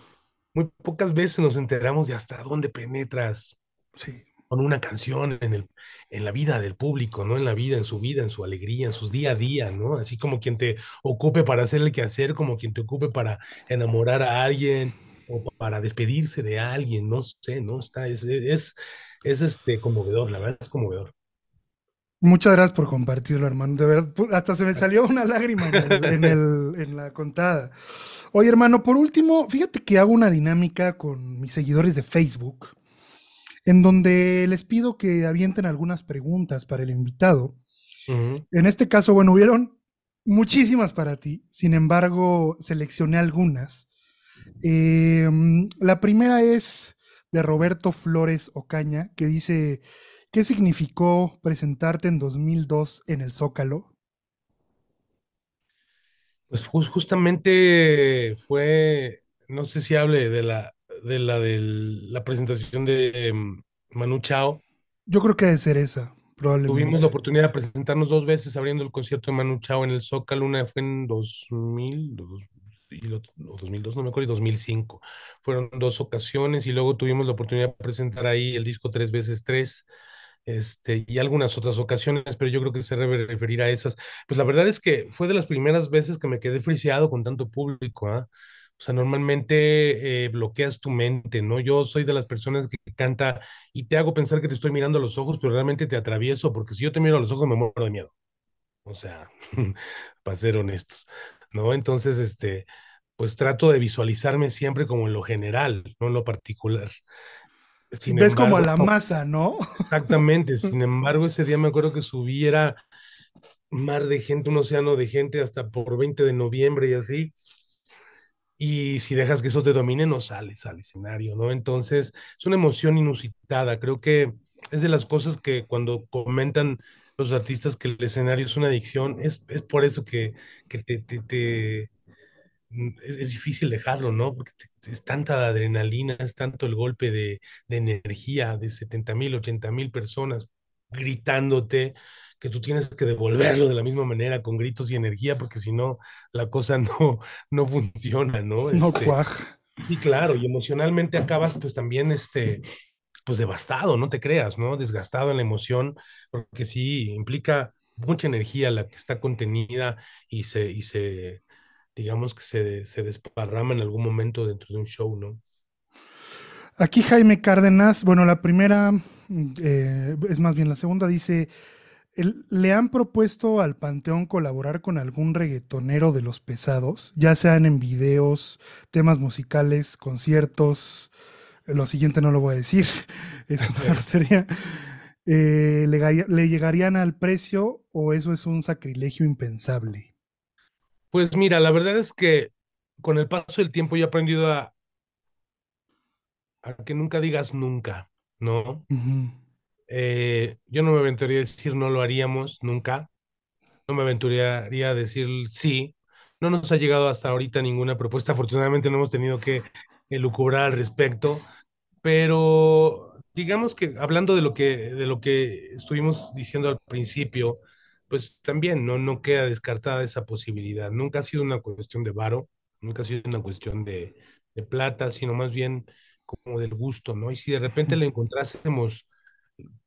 B: muy pocas veces nos enteramos de hasta dónde penetras. Sí con una canción en, el, en la vida del público, ¿no? En la vida, en su vida, en su alegría, en sus día a día, ¿no? Así como quien te ocupe para hacer el quehacer, como quien te ocupe para enamorar a alguien o para despedirse de alguien, no sé, ¿no? Está, es, es, es este, conmovedor, la verdad es conmovedor.
A: Muchas gracias por compartirlo, hermano. De verdad, hasta se me salió una lágrima en, <laughs> en,
B: la contada.
A: Oye, hermano, por último, fíjate que hago una dinámica con mis seguidores de Facebook en donde les pido que avienten algunas preguntas para el invitado. En este caso, bueno, hubieron muchísimas para ti, sin embargo, seleccioné algunas. Em, la primera es de Roberto Flores Ocaña, que dice, ¿qué significó presentarte en 2002 en el Zócalo?
B: Pues justamente fue, no sé si hable de la de la de la presentación de em, Manu Chao.
A: Yo creo que debe ser esa, probablemente. Tuvimos la
B: oportunidad de presentarnos dos veces abriendo el concierto de Manu Chao en el Zócalo, una fue en 2000 y dos o 2002, no me acuerdo, y 2005. Fueron dos ocasiones y luego tuvimos la oportunidad de presentar ahí el disco tres veces tres. Este, y algunas otras ocasiones, pero yo creo que se debe referir a esas. Pues la verdad es que fue de las primeras veces que me quedé friseado con tanto público. ah o sea, normalmente eh, bloqueas tu mente, ¿no? Yo soy de las personas que canta y te hago pensar que te estoy mirando a los ojos, pero realmente te atravieso, porque si yo te miro a los ojos me muero de miedo. O sea, <laughs> para ser honestos, ¿no? Entonces, este, pues trato de visualizarme siempre como en lo general, no en lo particular. ves como a la masa, ¿no? Exactamente. <laughs> Sin embargo, ese día me acuerdo que subiera mar de gente, un océano de gente, hasta por 20 de noviembre y así y si dejas que eso te domine, no sales al escenario, ¿no? Entonces, es una emoción inusitada. Creo que es de las cosas que cuando comentan los artistas que el escenario es una adicción, es, por eso que, te, mm, es, difícil dejarlo, ¿no? Porque es tanta adrenalina, es tanto el golpe de, de energía de 70 mil, 80 mil personas gritándote tú tienes que devolverlo de la misma manera, con gritos y energía, porque si no, la cosa <laughs> no, no funciona, ¿no? Este, y claro, y emocionalmente acabas pues también este, pues devastado, no te creas, ¿no? Desgastado en la emoción, porque sí, implica mucha energía la que está contenida y se, y se digamos que se, se desparrama en algún momento dentro de un show, ¿no?
A: Aquí Jaime Cárdenas, bueno, la primera, eh, es más bien la segunda, dice, ¿Le han propuesto al Panteón colaborar con algún reggaetonero de los pesados? Ya sean en videos, temas musicales, conciertos. Lo siguiente no lo voy a decir. <laughs> Eso <laughs> sería. Eh, ¿le, llegarían al precio o eso es un sacrilegio impensable?
B: Pues mira, la verdad es que con el paso del tiempo yo he aprendido a, a que nunca digas nunca, ¿no? Eh, yo no me aventuraría a decir no lo haríamos nunca. No me aventuraría a decir sí. No nos ha llegado hasta ahorita ninguna propuesta. Afortunadamente no hemos tenido que lucurar al respecto. Pero digamos que hablando de lo que, de lo que estuvimos diciendo al principio, pues también ¿no? no queda descartada esa posibilidad. Nunca ha sido una cuestión de varo, nunca ha sido una cuestión de, plata, sino más bien como del gusto, ¿no? Y si de repente le encontrásemos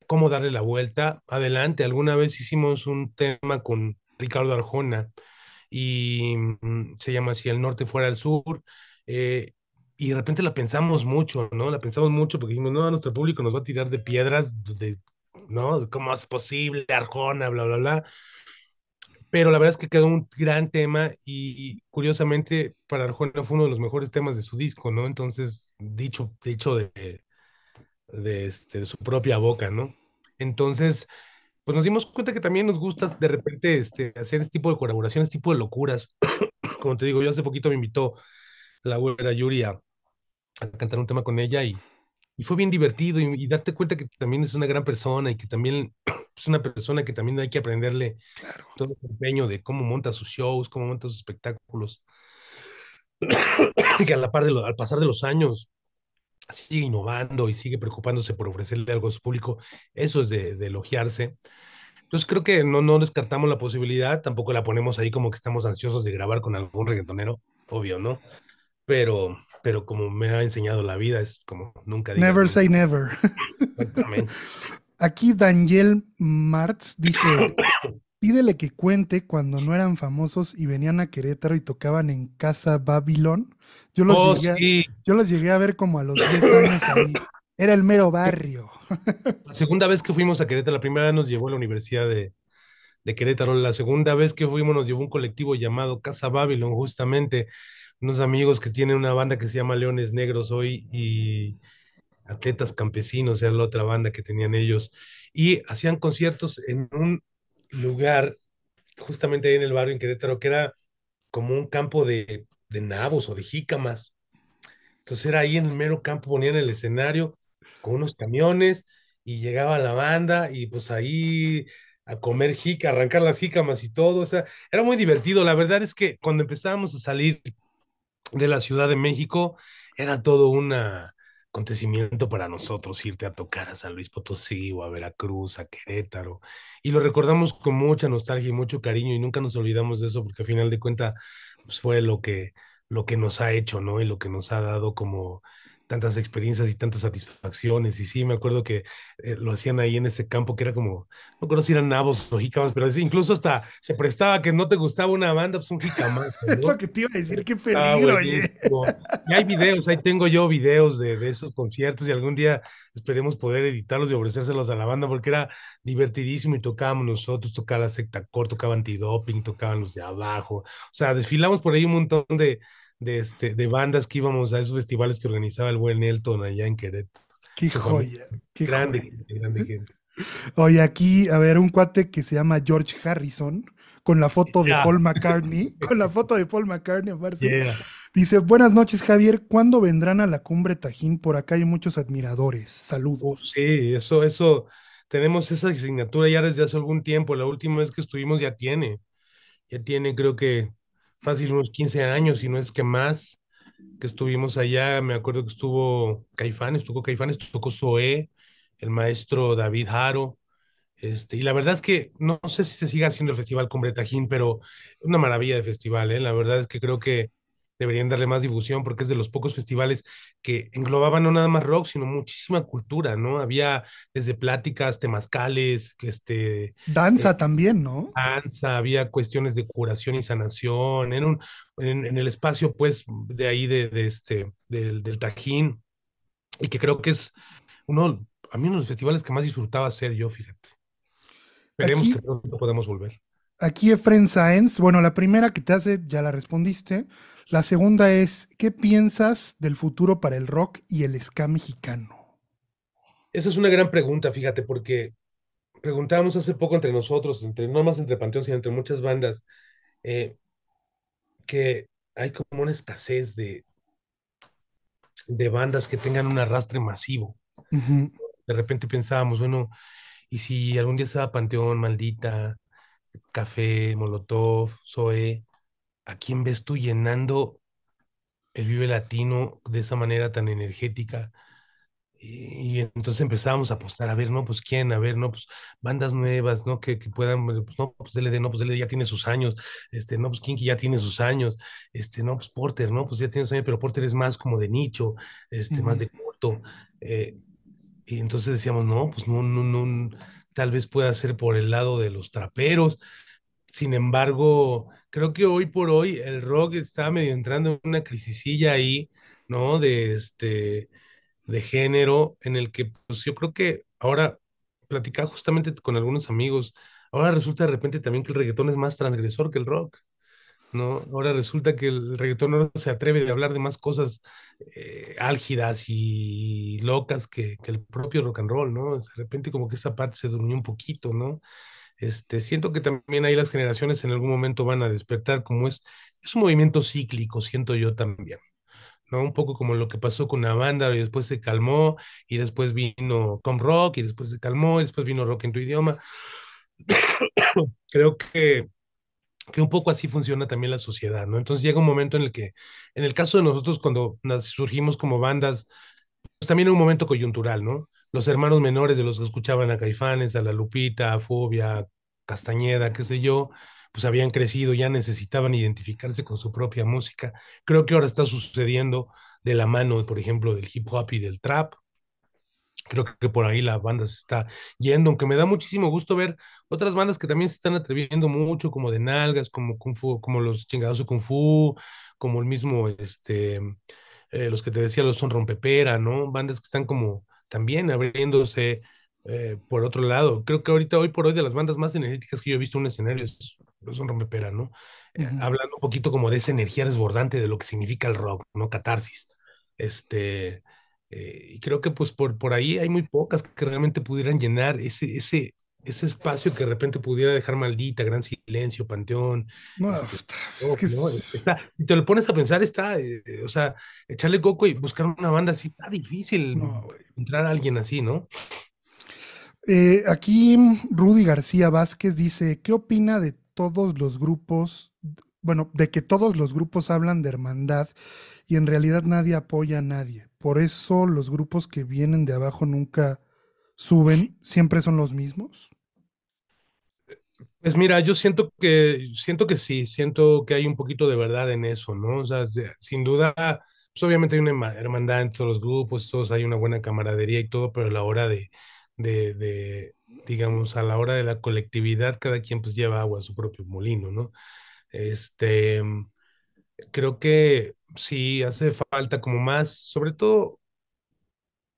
B: cómo darle la vuelta. Adelante, alguna vez hicimos un tema con Ricardo Arjona y mm, se llama Si el norte fuera el sur. Eh, y de repente la pensamos mucho, ¿no? La pensamos mucho porque dijimos, no, nuestro público nos va a tirar de piedras, de, ¿no? ¿Cómo es posible? Arjona, bla, bla, bla. Pero la verdad es que quedó un gran tema y, curiosamente para Arjona fue uno de los mejores temas de su disco, ¿no? Entonces, dicho, dicho de, de, este, su propia boca, ¿no? Entonces, pues nos dimos cuenta que también nos gusta de repente este, hacer este tipo de colaboraciones, este tipo de locuras. <clears throat> Como te digo, yo hace poquito me invitó la güera Yuri a, cantar un tema con ella y, fue bien divertido y, darte cuenta que también es una gran persona y que también <clears throat> es una persona que también hay que aprenderle todo el empeño de cómo monta sus shows, cómo monta sus espectáculos. <clears throat> que a la par al pasar de los años, sigue innovando y sigue preocupándose por ofrecerle algo a su público, eso es de, elogiarse. Entonces creo que no, no descartamos la posibilidad, tampoco la ponemos ahí como que estamos ansiosos de grabar con algún reggaetonero, obvio, ¿no? Pero, pero como me ha enseñado la vida, es como nunca digo. Never say never. <laughs>
A: Aquí Daniel Martz dice, Pídele que cuente cuando no eran famosos y venían a Querétaro y tocaban en Casa Babilón. Yo los, oh, llegué, a, yo llegué a ver como a los 10 años ahí. Era el mero barrio.
B: La segunda vez que fuimos a Querétaro, la primera nos llevó a la Universidad de, de Querétaro. La segunda vez que fuimos nos llevó un colectivo llamado Casa Babilón, justamente unos amigos que tienen una banda que se llama Leones Negros hoy y Atletas Campesinos, era la otra banda que tenían ellos. Y hacían conciertos en un lugar justamente ahí en el barrio en Querétaro que era como un campo de, de nabos o de jícamas. Entonces era ahí en el mero campo, ponían el escenario con unos camiones y llegaba la banda y pues ahí a comer jica, arrancar las jícamas y todo. O sea, era muy divertido. La verdad es que cuando empezábamos a salir de la Ciudad de México, era todo una, acontecimiento para nosotros irte a tocar a San Luis Potosí o a Veracruz, a Querétaro. Y lo recordamos con mucha nostalgia y mucho cariño y nunca nos olvidamos de eso porque al final de cuentas pues, fue lo que, lo que nos ha hecho, ¿no? Y lo que nos ha dado como tantas experiencias y tantas satisfacciones. Y sí, me acuerdo que eh, lo hacían ahí en ese campo que era como, no recuerdo si eran nabos o jicamas, pero incluso hasta se prestaba que no te gustaba una banda, pues un jicama. <laughs> es lo que te iba a decir, qué ah, peligro, oye. Y hay videos, ahí tengo yo videos de, de esos conciertos y algún día esperemos poder editarlos y ofrecérselos a la banda porque era divertidísimo y tocábamos nosotros, tocaba la secta core, tocaba antidoping, tocaban los de abajo. O sea, desfilamos por ahí un montón de de, este, de bandas que íbamos a esos festivales que organizaba el buen Elton allá en Querétaro. Qué joya. Qué grande, grande
A: Oye, aquí, a ver, un cuate que se llama George Harrison, con la foto de Paul McCartney, <laughs>
B: con la foto de Paul McCartney,
A: Dice, buenas noches, Javier, ¿cuándo vendrán a la cumbre Tajín? Por acá hay muchos admiradores,
B: saludos. Sí, eso, eso, tenemos esa asignatura ya desde hace algún tiempo, la última vez que estuvimos ya tiene, ya tiene creo que fácil unos 15 años, y no es que más, que estuvimos allá. Me acuerdo que estuvo Caifanes, estuvo Caifanes, tocó Zoé, el maestro David Haro. Este, y la verdad es que no sé si se sigue haciendo el festival con Bretajín, pero una maravilla de festival, ¿eh? La verdad es que creo que deberían darle más difusión porque es de los pocos festivales que englobaban no nada más rock, sino muchísima cultura, ¿no? Había desde pláticas, temazcales, este... Danza eh, también, ¿no? Danza, había cuestiones de curación y sanación, en, un, en, el espacio pues de ahí de, este, del, del Tajín, y que creo que es uno, a mí uno de los festivales que más disfrutaba hacer yo, fíjate. Esperemos que pronto podamos volver.
A: Aquí Efren Saenz, bueno, la primera que te hace ya la respondiste. La segunda es, ¿qué piensas del futuro para el rock y el ska mexicano?
B: Esa es una gran pregunta, fíjate, porque preguntábamos hace poco entre nosotros, entre, no más entre Panteón, sino entre muchas bandas, eh, que hay como una escasez de, de bandas que tengan un arrastre masivo. De repente pensábamos, bueno, ¿y si algún día estaba Panteón, Maldita, Café, Molotov, Zoe, ¿a quién ves tú llenando el Vive Latino de esa manera tan energética? Y, entonces empezábamos a apostar, a ver, no, pues quién, a ver, no, pues bandas nuevas, ¿no? Que, que puedan, pues no, pues LD, no, pues LD ya tiene sus años, este, no, pues Kinky ya tiene sus años, este, no, pues Porter, no, pues ya tiene sus años, pero Porter es más como de nicho, este, más de culto. Eh, y entonces decíamos, no, pues no, no, no, tal vez pueda ser por el lado de los traperos, sin embargo, creo que hoy por hoy el rock está medio entrando en una crisisilla ahí, ¿no? De este de género en el que pues yo creo que ahora platicaba justamente con algunos amigos, ahora resulta de repente también que el reggaetón es más transgresor que el rock. ¿no? Ahora resulta que el reggaetón no se atreve a hablar de más cosas eh, álgidas y locas que, que, el propio rock and roll, ¿no? De repente como que esa parte se durmió un poquito, ¿no? Este, siento que también ahí las generaciones en algún momento van a despertar, como es, es un movimiento cíclico, siento yo también. ¿no? Un poco como lo que pasó con banda y después se calmó, y después vino Tom Rock, y después se calmó, y después vino Rock en tu idioma. <coughs> Creo que, que un poco así funciona también la sociedad, ¿no? Entonces llega un momento en el que, en el caso de nosotros, cuando surgimos como bandas, pues también un momento coyuntural, ¿no? los hermanos menores de los que escuchaban a Caifanes, a La Lupita, a Fobia, Castañeda, qué sé yo, pues habían crecido, ya necesitaban identificarse con su propia música. Creo que ahora está sucediendo de la mano, por ejemplo, del hip hop y del trap. Creo que por ahí la banda se está yendo, aunque me da muchísimo gusto ver otras bandas que también se están atreviendo mucho, como de nalgas, como Kung Fu, como los chingados de Kung Fu, como el mismo, este, eh, los que te decía, los son rompepera, ¿no? Bandas que están como, también abriéndose eh, por otro lado. Creo que ahorita, hoy por hoy, de las bandas más energéticas que yo he visto en un escenario es, es pues, un rompepera, ¿no? Eh, hablando un poquito como de esa energía desbordante de lo que significa el rock, ¿no? Catarsis. Este, eh, y creo que pues por, por ahí hay muy pocas que realmente pudieran llenar ese, ese, ese espacio que de repente pudiera dejar maldita, Gran Silencio, Panteón. No, este, este, si te lo pones a pensar, está, eh, o sea, echarle coco y buscar una banda así, está difícil entrar a alguien así, ¿no?
A: Eh, aquí Rudy García Vázquez dice, ¿qué opina de todos los grupos, bueno, de que todos los grupos hablan de hermandad y en realidad nadie apoya a nadie? Por eso los grupos que vienen de abajo nunca suben, siempre son los mismos.
B: Pues mira, yo siento que, siento que sí, siento que hay un poquito de verdad en eso, ¿no? O sea, sin duda, pues obviamente hay una hermandad entre los grupos, todos hay una buena camaradería y todo, pero a la hora de, de digamos, a la hora de la colectividad, cada quien pues lleva agua a su propio molino, ¿no? Este, creo que sí hace falta como más, sobre todo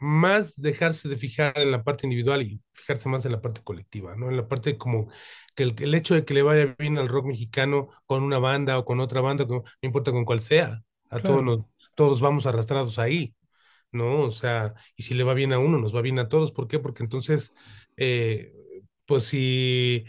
B: más dejarse de fijar en la parte individual y fijarse más en la parte colectiva, ¿no? En la parte como que el, hecho de que le vaya bien al rock mexicano con una banda o con otra banda, no importa con cuál sea, a todos, nos, todos vamos arrastrados ahí, ¿no? O sea, y si le va bien a uno, nos va bien a todos, ¿por qué? Porque entonces, eh, pues si,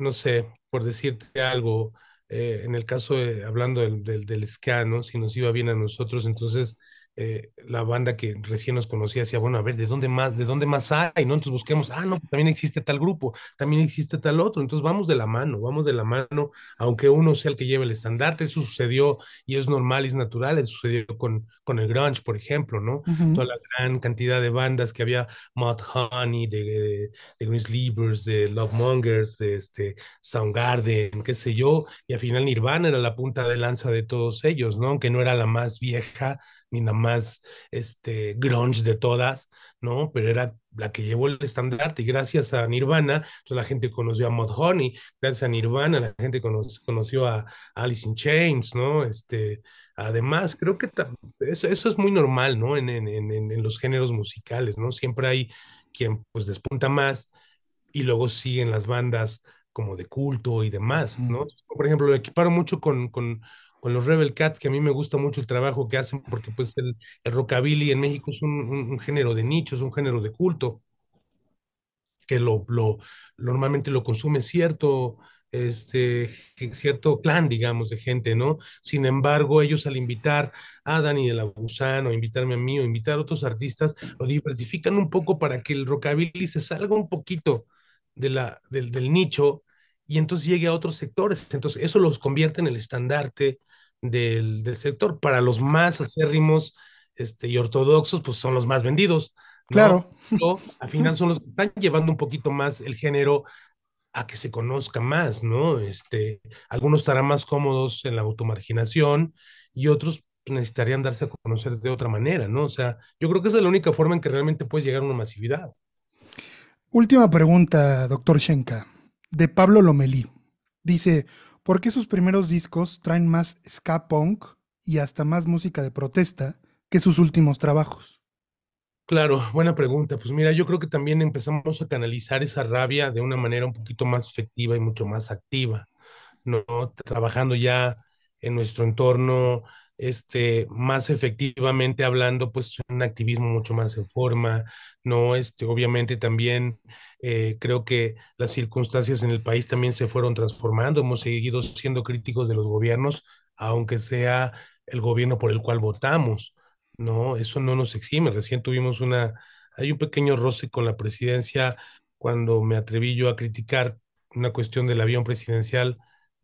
B: no sé, por decirte algo, eh, en el caso hablando del, del, del ska, ¿no? Si nos iba bien a nosotros, entonces eh, la banda que recién nos conocía decía, bueno, a ver, ¿de dónde más, de dónde más hay? ¿No? Entonces busquemos, ah, no, pues también existe tal grupo, también existe tal otro. Entonces vamos de la mano, vamos de la mano, aunque uno sea el que lleve el estandarte, eso sucedió y es normal y es natural, eso sucedió con, con el grunge, por ejemplo, ¿no? Toda la gran cantidad de bandas que había, Mud Honey, de, de, de Greensleevers, de Love Mongers, de este, Soundgarden, qué sé yo, y al final Nirvana era la punta de lanza de todos ellos, ¿no? Aunque no era la más vieja, ni nada más este, grunge de todas, ¿no? Pero era la que llevó el estandarte y gracias a Nirvana, la gente conoció a Mod Honey, gracias a Nirvana la gente conoció a Alice in Chains, ¿no? Este, además, creo que eso, es muy normal, ¿no? En, en, los géneros musicales, ¿no? Siempre hay quien pues despunta más y luego siguen las bandas como de culto y demás, ¿no? Por ejemplo, lo equiparon mucho con, con los Rebel Cats, que a mí me gusta mucho el trabajo que hacen, porque pues el, rockabilly en México es un, género de nicho, es un género de culto, que lo, lo normalmente lo consume cierto, este, cierto clan, digamos, de gente, ¿no? Sin embargo, ellos al invitar a Dani de la o invitarme a mí o invitar a otros artistas, lo diversifican un poco para que el rockabilly se salga un poquito de la, del, del nicho y entonces llegue a otros sectores. Entonces, eso los convierte en el estandarte del, sector. Para los más acérrimos este, y ortodoxos, pues son los más vendidos. Claro. <laughs> al final son los que están llevando un poquito más el género a que se conozca más, ¿no? Este, algunos estarán más cómodos en la automarginación y otros necesitarían darse a conocer de otra manera, ¿no? O sea, yo creo que esa es la única forma en que realmente puedes llegar a una masividad.
A: Última pregunta, doctor Schenka, de Pablo Lomelí. Dice, ¿Por qué sus primeros discos traen más ska punk y hasta más música de protesta que sus últimos trabajos?
B: Claro, buena pregunta. Pues mira, yo creo que también empezamos a canalizar esa rabia de una manera un poquito más efectiva y mucho más activa, ¿no? Trabajando ya en nuestro entorno este, más efectivamente hablando, pues un activismo mucho más en forma, ¿no? Este, obviamente también eh, creo que las circunstancias en el país también se fueron transformando, hemos seguido siendo críticos de los gobiernos, aunque sea el gobierno por el cual votamos, ¿no? Eso no nos exime, recién tuvimos una, hay un pequeño roce con la presidencia cuando me atreví yo a criticar una cuestión del avión presidencial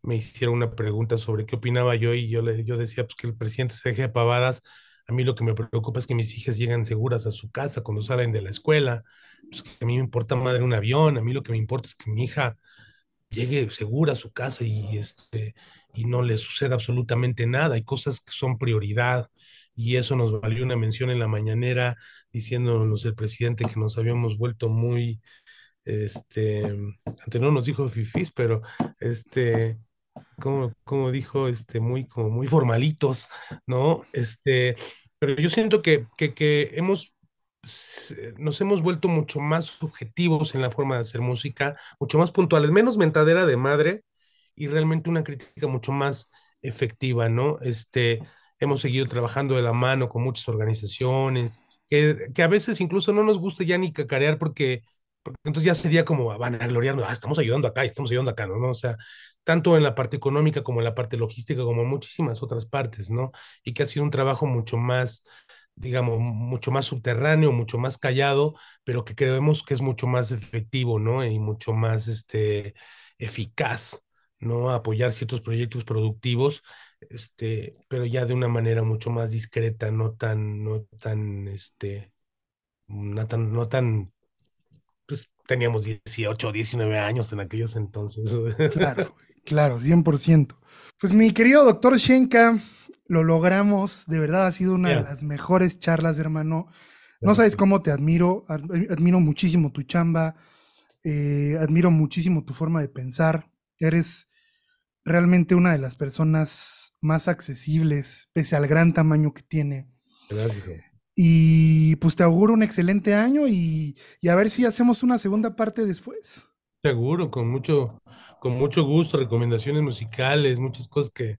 B: me hicieron una pregunta sobre qué opinaba yo y yo, le, yo decía pues, que el presidente se deje pavadas. A mí lo que me preocupa es que mis hijas lleguen seguras a su casa cuando salen de la escuela. Pues, que a mí me importa madre un avión. A mí lo que me importa es que mi hija llegue segura a su casa y, este, y no le suceda absolutamente nada. Hay cosas que son prioridad y eso nos valió una mención en la mañanera diciéndonos el presidente que nos habíamos vuelto muy, este, antes no nos dijo FIFIS, pero este, como, dijo, este, muy, como muy formalitos, ¿no? Este, pero yo siento que, que, hemos nos hemos vuelto mucho más subjetivos en la forma de hacer música, mucho más puntuales, menos mentadera de madre y realmente una crítica mucho más efectiva, ¿no? Este, hemos seguido trabajando de la mano con muchas organizaciones, que, que a veces incluso no nos gusta ya ni cacarear porque entonces ya sería como van a ah, estamos ayudando acá estamos ayudando acá, ¿no? O sea, tanto en la parte económica como en la parte logística, como muchísimas otras partes, ¿no? Y que ha sido un trabajo mucho más, digamos, mucho más subterráneo, mucho más callado, pero que creemos que es mucho más efectivo, ¿no? Y mucho más este, eficaz, ¿no? Apoyar ciertos proyectos productivos, este, pero ya de una manera mucho más discreta, no tan, no tan, este, no tan, no tan teníamos 18, o 19 años en aquellos entonces. <laughs> Claro,
A: claro, 100%. Pues mi querido doctor Shenka, lo logramos, de verdad ha sido una de las mejores charlas, hermano. No sabes cómo te admiro, admiro muchísimo tu chamba, eh, admiro muchísimo tu forma de pensar, eres realmente una de las personas más accesibles, pese al gran tamaño que tiene. Gracias. Y pues te auguro un excelente año y, y a ver si hacemos una segunda parte después.
B: Seguro, con mucho, con mucho gusto, recomendaciones musicales, muchas cosas que,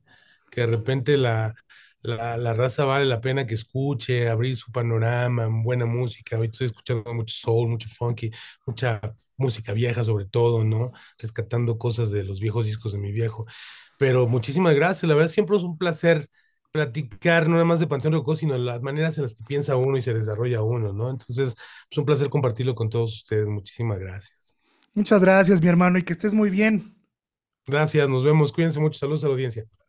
B: que de repente la, la, raza vale la pena que escuche, abrir su panorama, buena música. Ahorita estoy escuchando mucho soul, mucho funky, mucha música vieja sobre todo, ¿no? Rescatando cosas de los viejos discos de mi viejo. Pero muchísimas gracias, la verdad siempre es un placer platicar no nada más de Panteón Rocó, sino las maneras en las que piensa uno y se desarrolla uno, ¿no? Entonces, es pues, un placer compartirlo con todos ustedes. Muchísimas gracias.
A: Muchas gracias, mi hermano, y que estés muy bien.
B: Gracias, nos vemos. Cuídense mucho. Saludos a la audiencia.